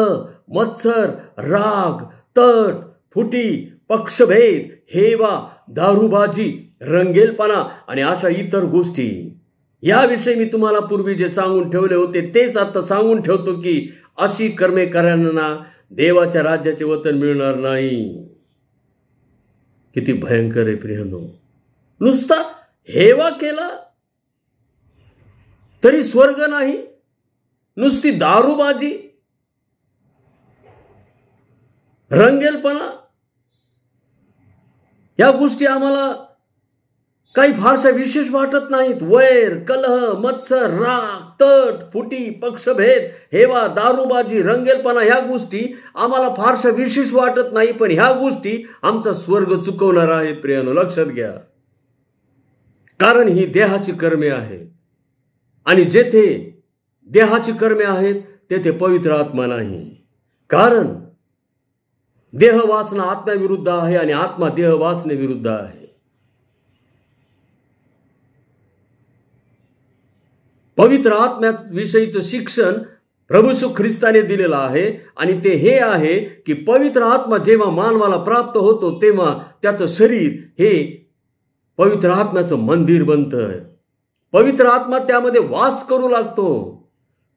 मत्सर राग तट फुटी पक्षभेद हेवा दारूबाजी रंगेलपणा आणि अशा इतर गोष्टी याविषयी मी तुम्हाला पूर्वी जे सांगून ठेवले होते तेच आता सांगून ठेवतो की अशी कर्मे करणाऱ्यांना देवाच्या राज्याचे वतन मिळणार नाही किती भयंकर आहे प्रियनो नुसता हेवा केला तरी स्वर्ग नाही नुसती दारूबाजी रंगेलपणा या गोष्टी आम्हाला काही फारशा विशेष वाटत नाहीत वैर कलह मत्सर राग तट फुटी पक्षभेद हेवा दारूबाजी रंगेलपणा ह्या गोष्टी आम्हाला फारशा विशेष वाटत नाही पण ह्या गोष्टी आमचा स्वर्ग चुकवणार आहेत प्रियानो लक्षात घ्या कारण ही देहाची कर्मे आहेत आणि जेथे देहाची कर्मे आहेत तेथे पवित्र आत्मा नाही कारण देह वासना आत्म्याविरुद्ध आहे आणि आत्मा देह विरुद्ध आहे पवित्र आत्म्याविषयीचं शिक्षण प्रभुसू ख्रिस्ताने दिलेलं आहे आणि ते हे आहे की पवित्र आत्मा जेव्हा मानवाला प्राप्त होतो तेव्हा त्याचं शरीर हे पवित्र आत्म्याचं मंदिर बनतं पवित्र आत्मा त्यामध्ये वास करू लागतो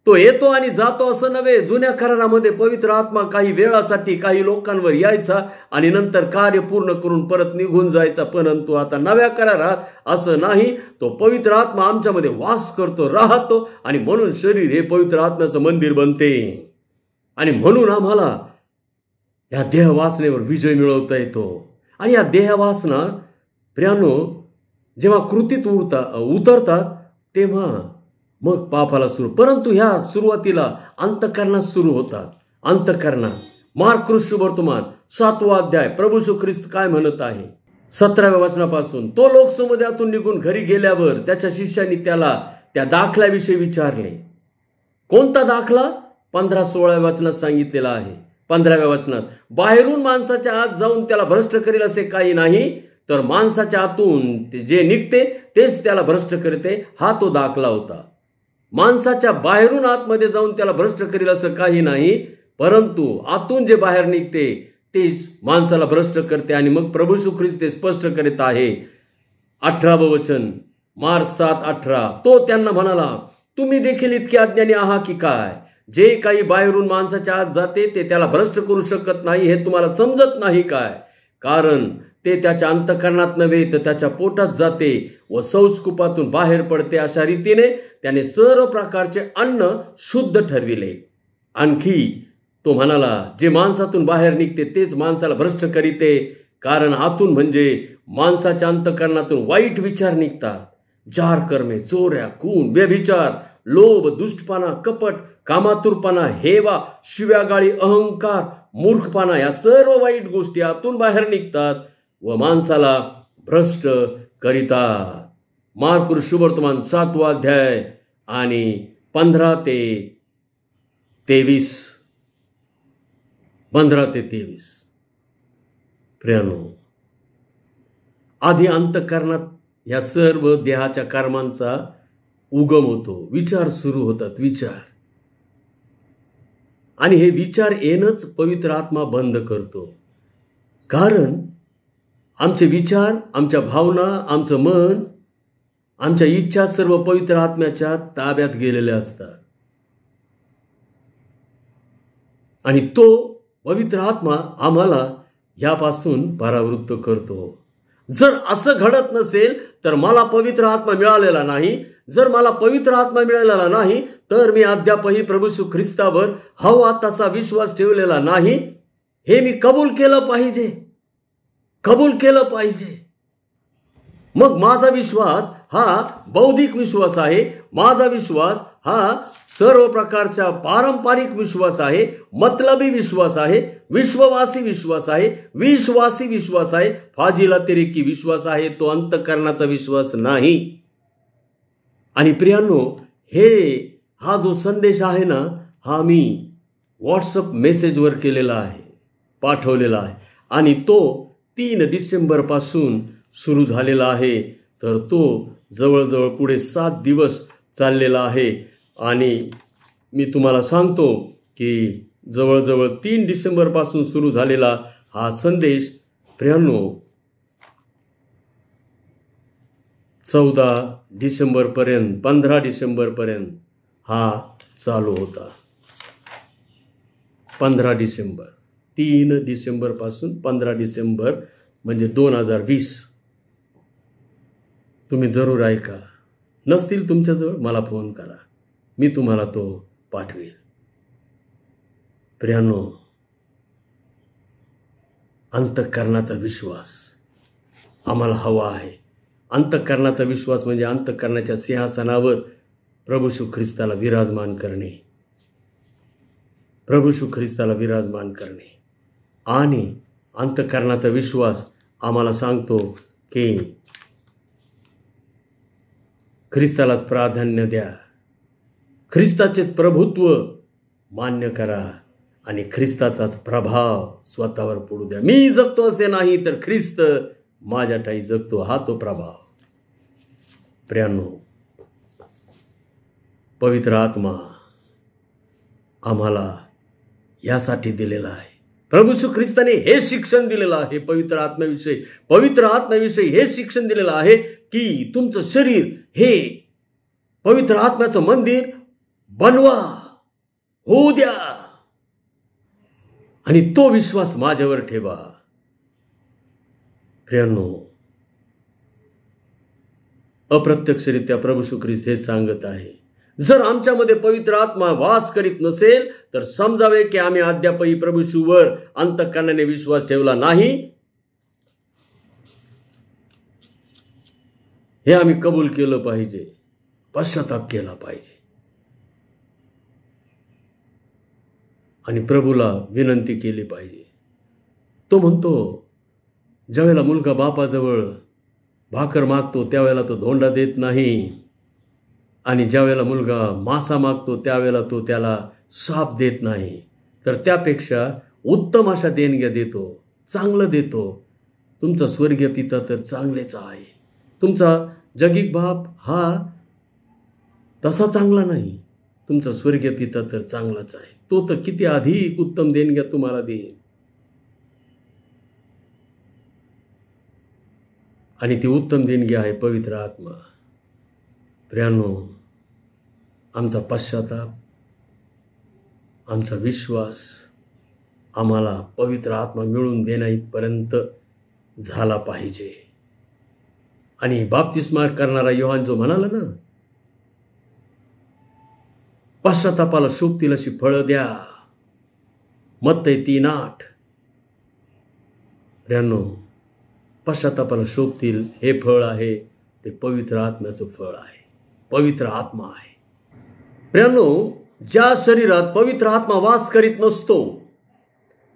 तो येतो आणि जातो असं नव्हे जुन्या करारामध्ये पवित्र आत्मा काही वेळासाठी काही लोकांवर यायचा आणि नंतर कार्य पूर्ण करून परत निघून जायचा परंतु आता नव्या करारात असं नाही तो पवित्र आत्मा आमच्यामध्ये वास करतो राहतो आणि म्हणून शरीर हे पवित्र आत्म्याचं मंदिर बनते आणि म्हणून आम्हाला या देहवासनेवर विजय मिळवता येतो आणि या देहवासना प्रियानो जेव्हा कृतीत उरता उतरतात तेव्हा मग पापाला सुरू परंतु ह्या सुरुवातीला अंतकरणात सुरू होतात अंतकरणात कृष्ण वर्तमान सातवा अध्याय प्रभू ख्रिस्त काय म्हणत आहे सतराव्या वचनापासून तो लोक निघून घरी गेल्यावर त्याच्या शिष्याने त्याला त्या दाखल्याविषयी विचारले कोणता दाखला पंधरा सोळाव्या वाचनात सांगितलेला आहे पंधराव्या वचनात बाहेरून माणसाच्या आत जाऊन त्याला भ्रष्ट करेल असे काही नाही तर माणसाच्या आतून जे निघते तेच त्याला भ्रष्ट करते हा तो दाखला होता माणसाच्या बाहेरून आतमध्ये जाऊन त्याला भ्रष्ट करील असं काही नाही परंतु आतून जे बाहेर निघते तेच माणसाला भ्रष्ट करते आणि मग प्रभू ख्रिस्त ते स्पष्ट करीत आहे अठरावं वचन मार्क सात अठरा तो त्यांना म्हणाला तुम्ही देखील इतके अज्ञानी आहात की काय जे काही बाहेरून माणसाच्या आत जाते ते त्याला भ्रष्ट करू शकत नाही हे तुम्हाला समजत नाही काय कारण ते त्याच्या अंतकरणात नव्हे तर त्याच्या पोटात जाते व संस्कुपातून बाहेर पडते अशा रीतीने त्याने सर्व प्रकारचे अन्न शुद्ध ठरविले आणखी तो म्हणाला जे माणसातून बाहेर निघते तेच माणसाला भ्रष्ट करीते कारण आतून म्हणजे माणसाच्या अंतकरणातून वाईट विचार निघतात जार कर्मे चोऱ्या खून व्यभिचार लोभ दुष्टपणा कपट कामातुरपणा हेवा शिव्यागाळी अहंकार मूर्खपणा या सर्व वाईट गोष्टी आतून बाहेर निघतात व माणसाला भ्रष्ट करिता, मारकुर शुभवर्तमान सातवा अध्याय आणि पंधरा ते तेवीस पंधरा ते तेवीस प्रियानो आधी अंतकरणात या सर्व देहाच्या कर्मांचा उगम होतो विचार सुरू होतात विचार आणि हे विचार येणंच पवित्र आत्मा बंद करतो कारण आमचे विचार आमच्या भावना आमचं मन आमच्या इच्छा सर्व पवित्र आत्म्याच्या ताब्यात गेलेल्या असतात आणि तो पवित्र आत्मा आम्हाला ह्यापासून परावृत्त करतो जर असं घडत नसेल तर मला पवित्र आत्मा मिळालेला नाही जर मला पवित्र आत्मा मिळालेला नाही तर मी अद्यापही प्रभूशू ख्रिस्तावर हवा तसा विश्वास ठेवलेला नाही हे मी कबूल केलं पाहिजे कबूल केलं पाहिजे मग माझा विश्वास हा बौद्धिक विश्वास आहे माझा विश्वास हा सर्व प्रकारच्या पारंपरिक विश्वास आहे मतलबी विश्वास आहे विश्ववासी विश्वास आहे विश्वासी विश्वास आहे फाजीला तिरेकी विश्वास आहे तो अंतकरणाचा विश्वास नाही आणि प्रियांनो हे हा जो संदेश आहे ना हा मी व्हॉट्सअप मेसेजवर केलेला आहे पाठवलेला आहे आणि तो तीन डिसेंबरपासून सुरू झालेला आहे तर तो जवळजवळ पुढे सात दिवस चाललेला आहे आणि मी तुम्हाला सांगतो की जवळजवळ तीन डिसेंबरपासून सुरू झालेला हा संदेश ब्र्याण्णव चौदा डिसेंबरपर्यंत पंधरा डिसेंबरपर्यंत हा चालू होता पंधरा डिसेंबर तीन डिसेंबरपासून पंधरा डिसेंबर म्हणजे दोन हजार वीस तुम्ही जरूर ऐका नसतील तुमच्याजवळ मला फोन करा मी तुम्हाला तो पाठवेल प्रियानो अंतकरणाचा विश्वास आम्हाला हवा आहे अंतकरणाचा विश्वास म्हणजे अंतकरणाच्या सिंहासनावर प्रभू ख्रिस्ताला विराजमान करणे प्रभू ख्रिस्ताला विराजमान करणे आणि अंतकरणाचा विश्वास आम्हाला सांगतो की ख्रिस्तालाच प्राधान्य द्या ख्रिस्ताचे प्रभुत्व मान्य करा आणि ख्रिस्ताचाच प्रभाव स्वतःवर पडू द्या मी जगतो असे नाही तर ख्रिस्त माझ्या टाई जगतो हा तो प्रभाव प्रियानो पवित्र आत्मा आम्हाला यासाठी दिलेला आहे प्रभू ख्रिस्ताने हे शिक्षण दिलेलं आहे पवित्र आत्म्याविषयी पवित्र आत्म्याविषयी हे शिक्षण दिलेलं आहे की तुमचं शरीर हे पवित्र आत्म्याचं मंदिर बनवा होऊ द्या आणि तो विश्वास माझ्यावर ठेवा प्रियांनो अप्रत्यक्षरित्या प्रभू ख्रिस्त हे सांगत आहे जर आमच्यामध्ये पवित्र आत्मा वास करीत नसेल तर समजावे की आम्ही अद्यापही प्रभूशूवर अंतकरणाने विश्वास ठेवला नाही हे आम्ही कबूल केलं पाहिजे पश्चाताप केला पाहिजे आणि प्रभूला विनंती केली पाहिजे तो म्हणतो ज्यावेळेला मुलगा बापाजवळ भाकर मागतो त्यावेळेला तो धोंडा देत नाही आणि ज्यावेळेला मुलगा मासा मागतो त्यावेळेला तो त्याला साप देत नाही तर त्यापेक्षा उत्तम अशा देणग्या देतो चांगलं देतो तुमचा स्वर्गीय पिता तर चांगलेच आहे तुमचा जगिक बाप हा तसा चांगला नाही तुमचा स्वर्गीय पिता तर चांगलाच आहे तो तर किती अधिक उत्तम देणग्या तुम्हाला देईल आणि ती उत्तम देणगी आहे पवित्र आत्मा प्रियानो आमचा पश्चाताप आमचा विश्वास आम्हाला पवित्र आत्मा मिळून देण्या इथपर्यंत झाला पाहिजे आणि बाप्तिस्मा करणारा योहान जो म्हणाला ना पाश्चातापाला शोभतील अशी फळं द्या मत तीन आठ ब्याण्णव पाश्चातापाला शोभतील हे फळ आहे ते पवित्र आत्म्याचं फळ आहे पवित्र आत्मा आहे मित्रांनो ज्या शरीरात पवित्र आत्मा वास करीत नसतो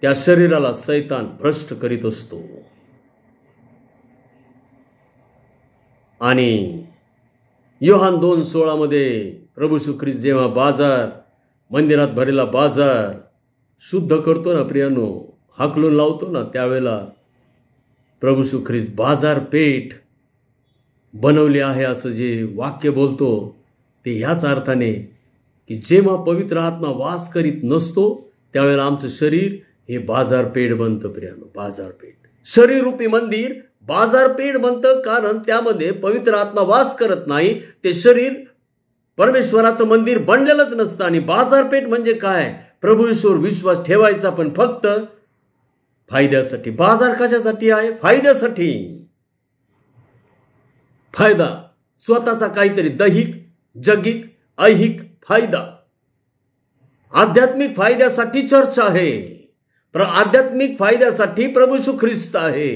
त्या शरीराला सैतान भ्रष्ट करीत असतो आणि योहान दोन सोळामध्ये प्रभू ख्रिस्त जेव्हा बाजार मंदिरात भरलेला बाजार शुद्ध करतो ना प्रियानो हाकलून लावतो ना त्यावेळेला प्रभू बाजार बाजारपेठ बनवली आहे असं जे वाक्य बोलतो ते ह्याच अर्थाने की जेव्हा पवित्र आत्मा वास करीत नसतो त्यावेळेला आमचं शरीर हे बाजारपेठ बनतं प्रियानो बाजारपेठ शरीर रूपी मंदिर बाजारपेठ बनतं कारण त्यामध्ये पवित्र आत्मा वास करत नाही ते शरीर परमेश्वराचं मंदिर बनलेलंच नसतं आणि बाजारपेठ म्हणजे काय प्रभू ईश्वर विश्वास ठेवायचा पण फक्त फायद्यासाठी बाजार कशासाठी आहे फायद्यासाठी फायदा स्वतःचा काहीतरी दैहिक जगिक ऐहिक फायदा आध्यात्मिक फायद्यासाठी चर्च आहे प्र आध्यात्मिक फायद्यासाठी प्रभू ख्रिस्त आहे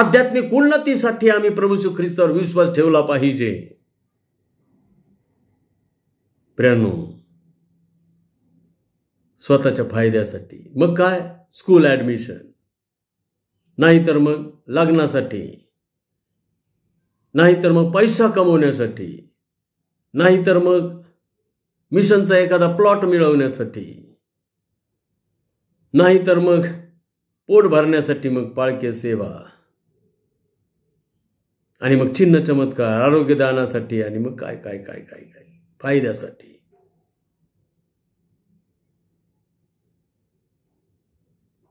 आध्यात्मिक उन्नतीसाठी आम्ही प्रभू ख्रिस्तावर विश्वास ठेवला पाहिजे प्रियानो स्वतःच्या फायद्यासाठी मग काय स्कूल ऍडमिशन नाहीतर मग लग्नासाठी नाहीतर मग पैसा कमवण्यासाठी नाहीतर मग मिशनचा एखादा प्लॉट मिळवण्यासाठी नाहीतर मग पोट भरण्यासाठी मग पाळके सेवा आणि मग चिन्ह चमत्कार आरोग्यदानासाठी आणि मग काय काय काय काय काय फायद्यासाठी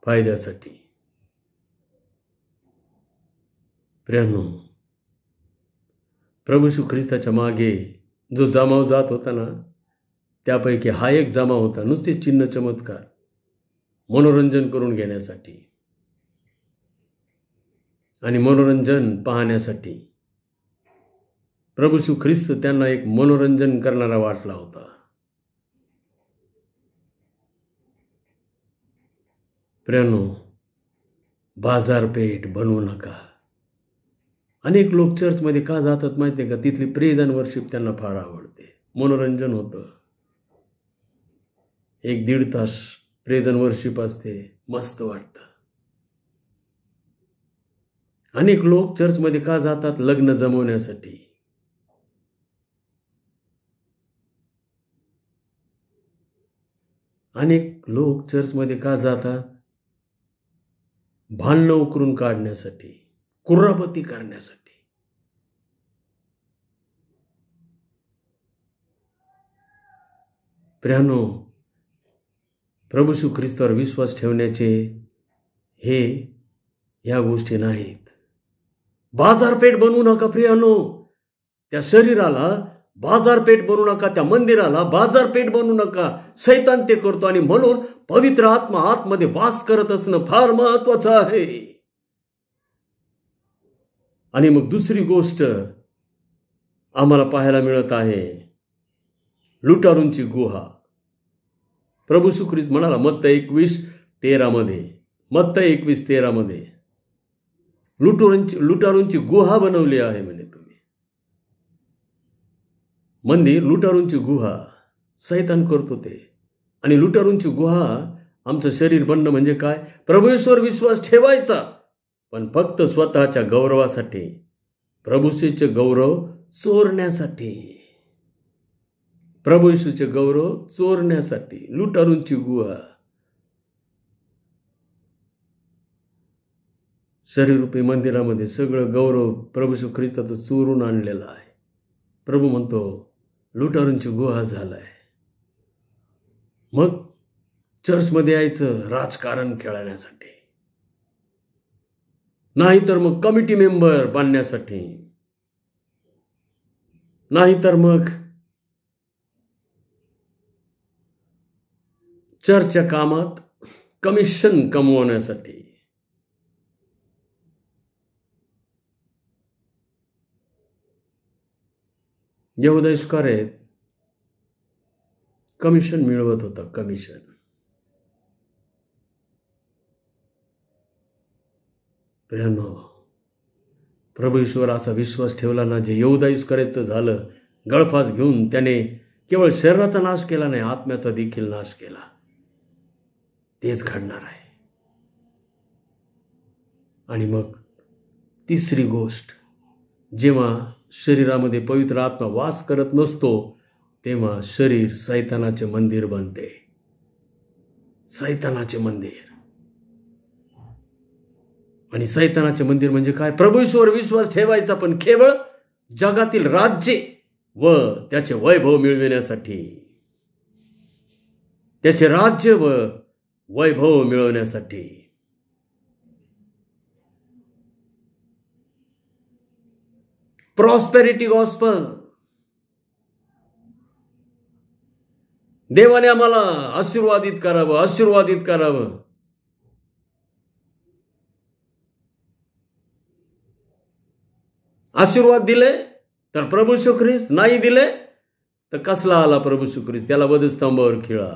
फायद्यासाठी प्रभू श्री ख्रिस्ताच्या मागे जो जमाव जात होता ना त्यापैकी हा एक जमाव होता नुसते चिन्ह चमत्कार मनोरंजन करून घेण्यासाठी आणि मनोरंजन पाहण्यासाठी प्रभू ख्रिस्त त्यांना एक मनोरंजन करणारा वाटला होता प्रियानो बाजारपेठ बनवू नका अनेक लोक चर्चमध्ये का जातात माहिती आहे का तिथली प्रेज वर्शिप त्यांना फार आवडते मनोरंजन होतं एक दीड तास प्रेज वर्शिप असते मस्त वाटतं अनेक लोक चर्चमध्ये का जातात लग्न जमवण्यासाठी अनेक लोक चर्चमध्ये का जातात भांडणं उकरून काढण्यासाठी कुरापती करण्यासाठी प्रियानो प्रभू ख्रिस्तावर विश्वास ठेवण्याचे हे या गोष्टी नाहीत बाजारपेठ बनवू नका प्रियानो त्या शरीराला बाजारपेठ बनू नका त्या मंदिराला बाजारपेठ बनू नका सैतान ते करतो आणि म्हणून पवित्र आत्मा आतमध्ये वास करत असणं फार महत्वाचं आहे आणि मग दुसरी गोष्ट आम्हाला पाहायला मिळत आहे लुटारूंची गुहा प्रभू सुख्रीज म्हणाला मत्त एकवीस तेरामध्ये मत्त एकवीस तेरामध्ये लुटोरांची लुटारूंची गुहा बनवली आहे म्हणे तुम्ही म्हणजे लुटारूंची गुहा सैतान करत होते आणि लुटारूंची गुहा आमचं शरीर बनणं म्हणजे काय प्रभूश्वर विश्वास ठेवायचा पण फक्त स्वतःच्या गौरवासाठी प्रभूशीचे गौरव चोरण्यासाठी येशूचे गौरव चोरण्यासाठी लुटारूंची गुहा शरीरूपी मंदिरामध्ये सगळं गौरव प्रभू ख्रिस्ताचं चोरून आणलेलं आहे प्रभू म्हणतो लुटारूंची गुहा झालाय मग चर्चमध्ये यायचं राजकारण खेळण्यासाठी तर मग कमिटी मेंबर बांधण्यासाठी नाहीतर मग चर्चा कामात कमिशन कमवण्यासाठी करेत कमिशन मिळवत होता कमिशन प्रेरणा प्रभू ईश्वर असा विश्वास ठेवला ना जे येऊदाईस करायचं झालं गळफास घेऊन त्याने केवळ शरीराचा नाश केला नाही आत्म्याचा देखील नाश केला तेच घडणार आहे आणि मग तिसरी गोष्ट जेव्हा शरीरामध्ये पवित्र आत्मा वास करत नसतो तेव्हा शरीर सैतानाचे मंदिर बनते सैतानाचे मंदिर आणि सैतानाचे मंदिर म्हणजे काय प्रभूश्वर विश्वास ठेवायचा पण केवळ जगातील राज्य व त्याचे वैभव मिळविण्यासाठी त्याचे राज्य व वैभव मिळवण्यासाठी प्रॉस्पेरिटी गॉस्पल देवाने आम्हाला आशीर्वादित करावं आशीर्वादित करावं आशीर्वाद दिले तर प्रभू ख्रिस्त नाही दिले तर कसला आला प्रभू ख्रिस्त त्याला वधस्तंभावर खिळा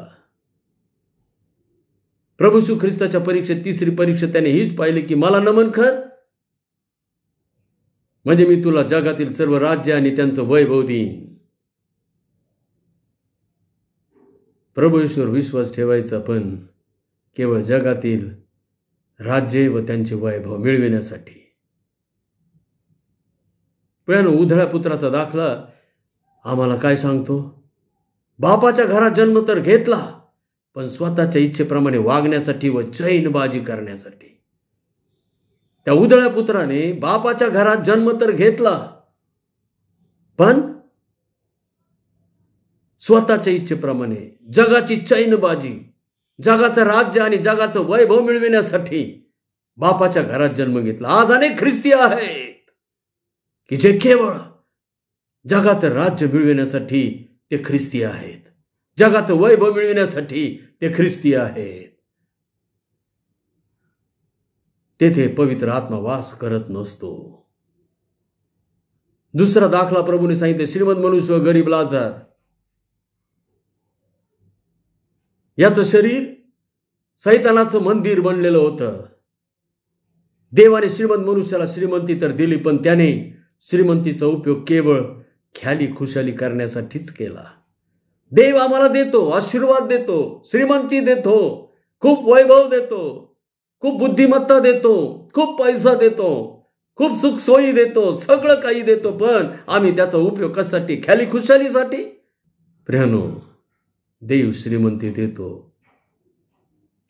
प्रभू ख्रिस्ताच्या परीक्षेत तिसरी परीक्षा त्याने हीच पाहिली की मला नमन कर म्हणजे मी तुला जगातील सर्व राज्य आणि त्यांचं वैभव देईन ईश्वर विश्वास ठेवायचा पण केवळ जगातील राज्ये व त्यांचे वैभव मिळविण्यासाठी पण उधळ्या पुत्राचा दाखला आम्हाला काय सांगतो बापाच्या घरात जन्म तर घेतला पण स्वतःच्या इच्छेप्रमाणे वागण्यासाठी व चैनबाजी करण्यासाठी त्या उधळ्या पुत्राने बापाच्या घरात जन्म तर घेतला पण स्वतःच्या इच्छेप्रमाणे जगाची चैनबाजी जगाचं राज्य आणि जगाचं वैभव मिळविण्यासाठी बापाच्या घरात जन्म घेतला आज अनेक ख्रिस्ती आहेत की जे केवळ जगाचं राज्य मिळविण्यासाठी ते ख्रिस्ती आहेत जगाचं वैभव मिळविण्यासाठी ते ख्रिस्ती आहेत तेथे पवित्र आत्मा वास करत नसतो दुसरा दाखला प्रभूने सांगितले श्रीमंत मनुष्य व गरीब लाजार याचं शरीर सैतानाचं मंदिर बनलेलं होतं देवाने श्रीमंत मनुष्याला श्रीमंती तर दिली पण त्याने श्रीमंतीचा उपयोग केवळ ख्याली खुशाली करण्यासाठीच केला देव आम्हाला देतो आशीर्वाद देतो श्रीमंती देतो खूप वैभव देतो खूप बुद्धिमत्ता देतो खूप पैसा देतो खूप सुख सोयी देतो सगळं काही देतो पण आम्ही त्याचा उपयोग कशासाठी ख्याली खुशालीसाठी प्रियानो देव श्रीमंती देतो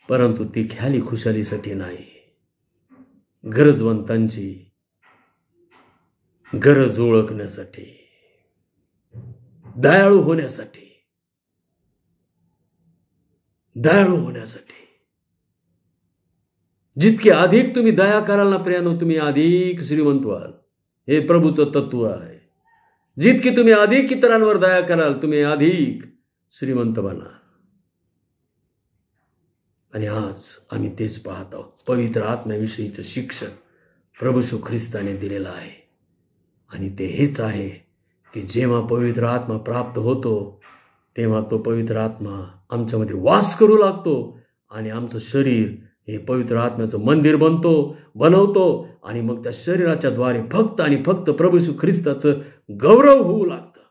परंतु ती ख्याली खुशालीसाठी नाही गरजवंतांची गरज ओळखण्यासाठी दयाळू होण्यासाठी दयाळू होण्यासाठी जितके अधिक तुम्ही दया कराल ना तुम्ही अधिक श्रीमंत व्हाल हे प्रभूचं तत्व आहे जितके तुम्ही अधिक इतरांवर दया कराल तुम्ही अधिक श्रीमंत बनाल आणि आज आम्ही तेच पाहत आहोत पवित्र आत्म्याविषयीचं शिक्षण प्रभू ख्रिस्ताने दिलेलं आहे आणि ते हेच आहे की जेव्हा पवित्र आत्मा प्राप्त होतो तेव्हा तो पवित्र आत्मा आमच्यामध्ये वास करू लागतो आणि आमचं शरीर हे पवित्र आत्म्याचं मंदिर बनतो बनवतो आणि मग त्या शरीराच्या द्वारे फक्त आणि फक्त प्रभू ख्रिस्ताचं गौरव होऊ लागतं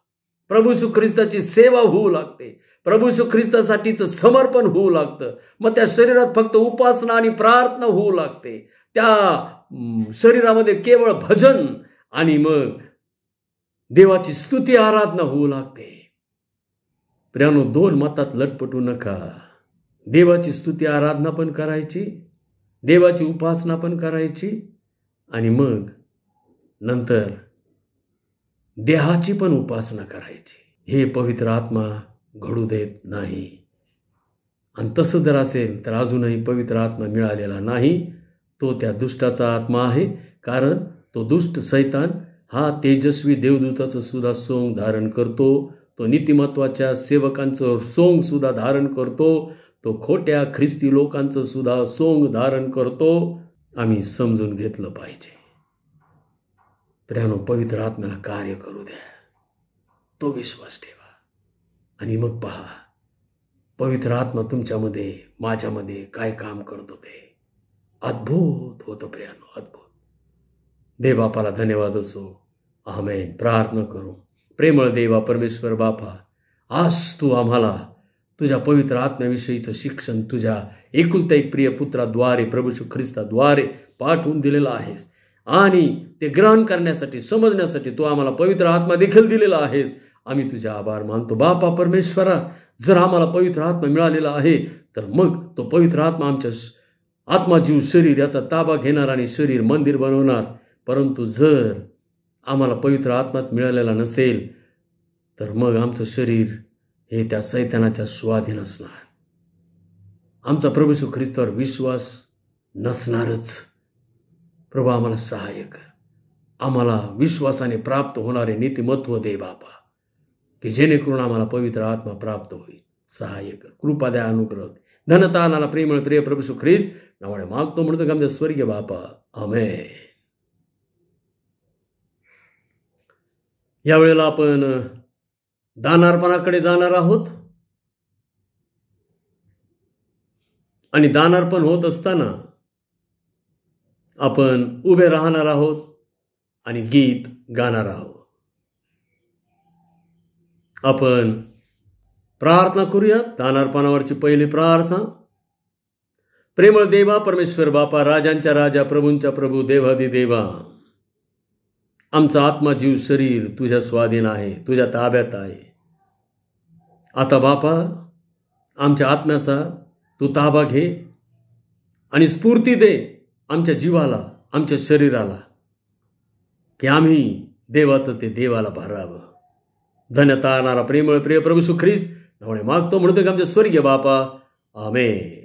प्रभू ख्रिस्ताची सेवा होऊ लागते प्रभू ख्रिस्तासाठीचं समर्पण होऊ लागतं मग त्या शरीरात फक्त उपासना आणि प्रार्थना होऊ लागते त्या शरीरामध्ये केवळ भजन आणि मग देवाची स्तुती आराधना होऊ लागते प्रियानो दोन मतात लटपटू नका देवाची स्तुती आराधना पण करायची देवाची उपासना पण करायची आणि मग नंतर देहाची पण उपासना करायची हे पवित्र आत्मा घडू देत नाही आणि तसं जर असेल तर अजूनही पवित्र आत्मा मिळालेला नाही तो त्या दुष्टाचा आत्मा आहे कारण तो दुष्ट सैतान हा तेजस्वी देवदूताचं सुद्धा सोंग धारण करतो तो नीतिमत्वाच्या सेवकांचं सोंग सुद्धा धारण करतो तो खोट्या ख्रिस्ती लोकांचं सुद्धा सोंग धारण करतो आम्ही समजून घेतलं पाहिजे प्रियानो पवित्र आत्म्याला कार्य करू द्या तो विश्वास ठेवा आणि मग पहा पवित्र आत्मा तुमच्यामध्ये माझ्यामध्ये काय काम करतो ते अद्भुत होतं प्रियानो बापाला धन्यवाद असो आमेन प्रार्थना करू प्रेमळ देवा परमेश्वर बापा आज तू आम्हाला तुझ्या पवित्र आत्म्याविषयीचं शिक्षण तुझ्या एकुलत्या एक प्रिय पुत्राद्वारे प्रभूशू ख्रिस्ताद्वारे पाठवून दिलेला आहेस आणि ते ग्रहण करण्यासाठी समजण्यासाठी तू आम्हाला पवित्र आत्मा देखील दिलेला आहेस आम्ही तुझे आभार मानतो बापा परमेश्वरा जर आम्हाला पवित्र आत्मा मिळालेला आहे तर मग तो पवित्र आत्मा आमच्या आत्मा जीव शरीर याचा ताबा घेणार आणि शरीर मंदिर बनवणार परंतु जर आम्हाला पवित्र आत्माच मिळालेला नसेल तर मग आमचं शरीर हे त्या सैतानाच्या स्वाधीन असणार आमचा प्रभूशू ख्रिस्तावर विश्वास नसणारच प्रभू आम्हाला सहाय्य कर आम्हाला विश्वासाने प्राप्त होणारे नीतिमत्व दे बापा की जेणेकरून आम्हाला पवित्र आत्मा प्राप्त होईल सहाय्य कर कृपा द्या अनुग्रह धनता प्रेमळ प्रिय प्रभू ख्रिस्त नावाने मागतो म्हणतो की आमच्या स्वर्गीय बापा अमेर यावेळेला आपण दानार्पणाकडे जाणार आहोत आणि दानार्पण होत असताना आपण उभे राहणार आहोत आणि गीत गाणार आहोत आपण प्रार्थना करूया दानार्पणावरची पहिली प्रार्थना प्रेमळ देवा परमेश्वर बापा राजांच्या राजा प्रभूंच्या प्रभू देवादी देवा आत्मा जीव शरीर तुझ्या स्वाधीन आहे तुझ्या ताब्यात आहे आता बापा आमच्या आत्म्याचा तू ताबा घे आणि स्फूर्ती दे आमच्या जीवाला आमच्या शरीराला की आम्ही देवाचं ते देवाला भारावं धन्यता आणणारा प्रेमळ प्रिय प्रभू सुख्रीस नवळे मागतो म्हणतो की आमच्या स्वर्गीय बापा आमेन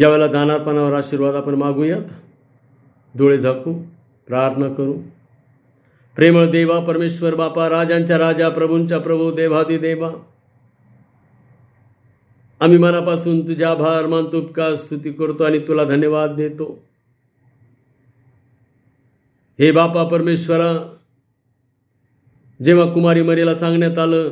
ज्यावेळेला दानारपणावर आशीर्वाद आपण मागूयात डोळे झाकू प्रार्थना करू प्रेमळ देवा परमेश्वर बापा राजांच्या राजा प्रभूंच्या प्रभू देवादी देवा आम्ही मनापासून तुझ्या आभार मानतो उपकार स्तुती करतो आणि तुला धन्यवाद देतो हे बापा परमेश्वरा जेव्हा कुमारी मरेला सांगण्यात आलं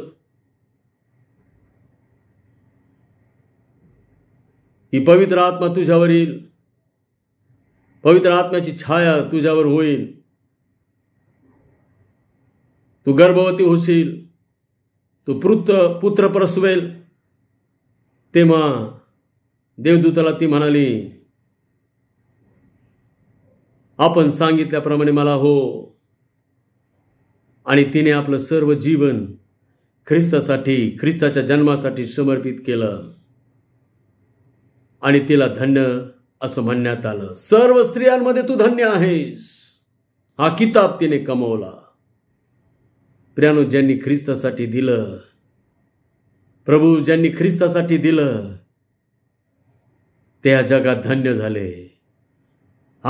ती पवित्र आत्मा तुझ्यावर येईल पवित्र आत्म्याची छाया तुझ्यावर होईल तू गर्भवती होशील तू पृत्त पुत्र प्रसवेल तेव्हा देवदूताला ती म्हणाली आपण सांगितल्याप्रमाणे मला हो आणि तिने आपलं सर्व जीवन ख्रिस्तासाठी ख्रिस्ताच्या जन्मासाठी समर्पित केलं आणि तिला धन्य असं म्हणण्यात आलं सर्व स्त्रियांमध्ये तू धन्य आहेस हा किताब तिने कमवला प्रियानो ज्यांनी ख्रिस्तासाठी दिलं प्रभू ज्यांनी ख्रिस्तासाठी दिलं त्या जगात धन्य झाले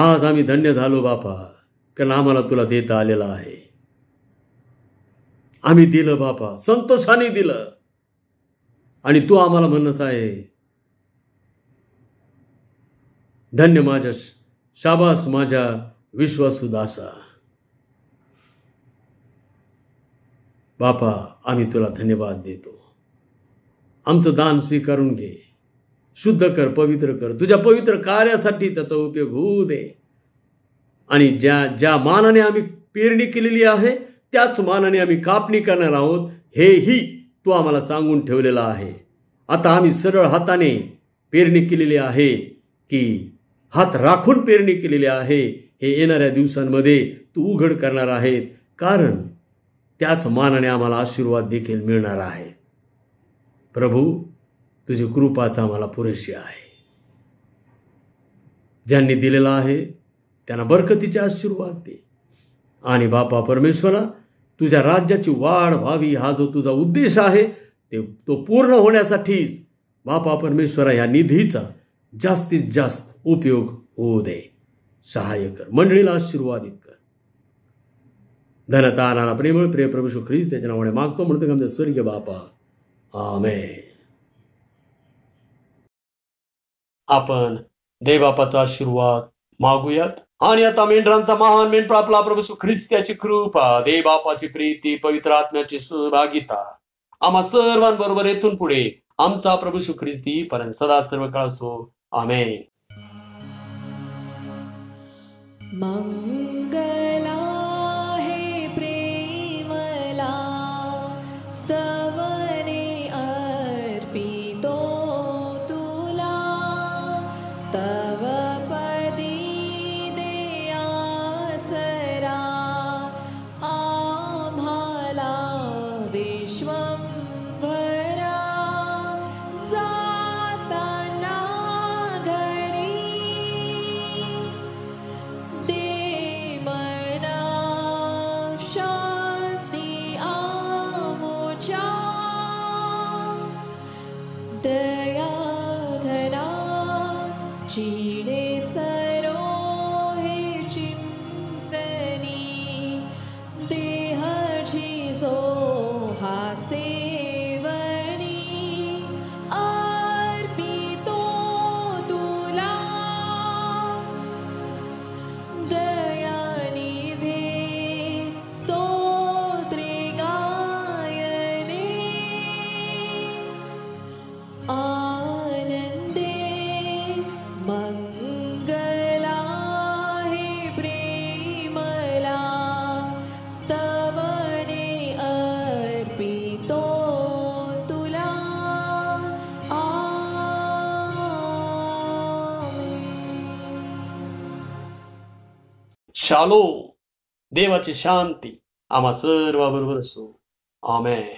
आज आम्ही धन्य झालो बापा कारण आम्हाला तुला देता आलेला आहे आम्ही दिलं बापा संतोषाने दिलं आणि तू आम्हाला म्हणणंच आहे धन्य माझ्या शाबास माझ्या विश्वासुदासा बापा आम्ही तुला धन्यवाद देतो आमचं दान स्वीकारून घे शुद्ध कर पवित्र कर तुझ्या पवित्र कार्यासाठी त्याचा उपयोग होऊ दे आणि ज्या ज्या मानाने आम्ही पेरणी केलेली आहे त्याच मानाने आम्ही कापणी करणार आहोत हेही तू आम्हाला सांगून ठेवलेला आहे आता आम्ही सरळ हाताने पेरणी केलेली आहे की हात राखून पेरणी केलेली आहे हे येणाऱ्या दिवसांमध्ये तू उघड करणार आहेत कारण त्याच मानाने आम्हाला आशीर्वाद देखील मिळणार आहे प्रभू तुझी कृपाचा आम्हाला पुरेशी आहे ज्यांनी दिलेला आहे त्यांना बरकतीचे आशीर्वाद दे आणि बापा परमेश्वरा तुझ्या राज्याची वाढ व्हावी हा जो तुझा उद्देश आहे ते तो पूर्ण होण्यासाठीच बापा परमेश्वरा या निधीचा जास्तीत जास्त उपयोग होऊ दे सहाय्य कर मंडळीला आशीर्वादित कर धनता नाना प्रेमळ प्रिय प्रभू ख्रिस्त त्याच्या नावाने मागतो म्हणतो आमच्या स्वर्गीय बापा आमे आपण देवबापाचा आशीर्वाद मागूयात आणि आता मेंढरांचा महान मेंढ आपला प्रभू ख्रिस्त्याची कृपा देवापाची प्रीती पवित्र आत्म्याची सहभागिता आम्हा सर्वांबरोबर येथून पुढे आमचा प्रभू ख्रिस्ती पर्यंत सदा सर्व काळ Amen. आलो देवाची शांती आम्हा बरोबर असो आमेन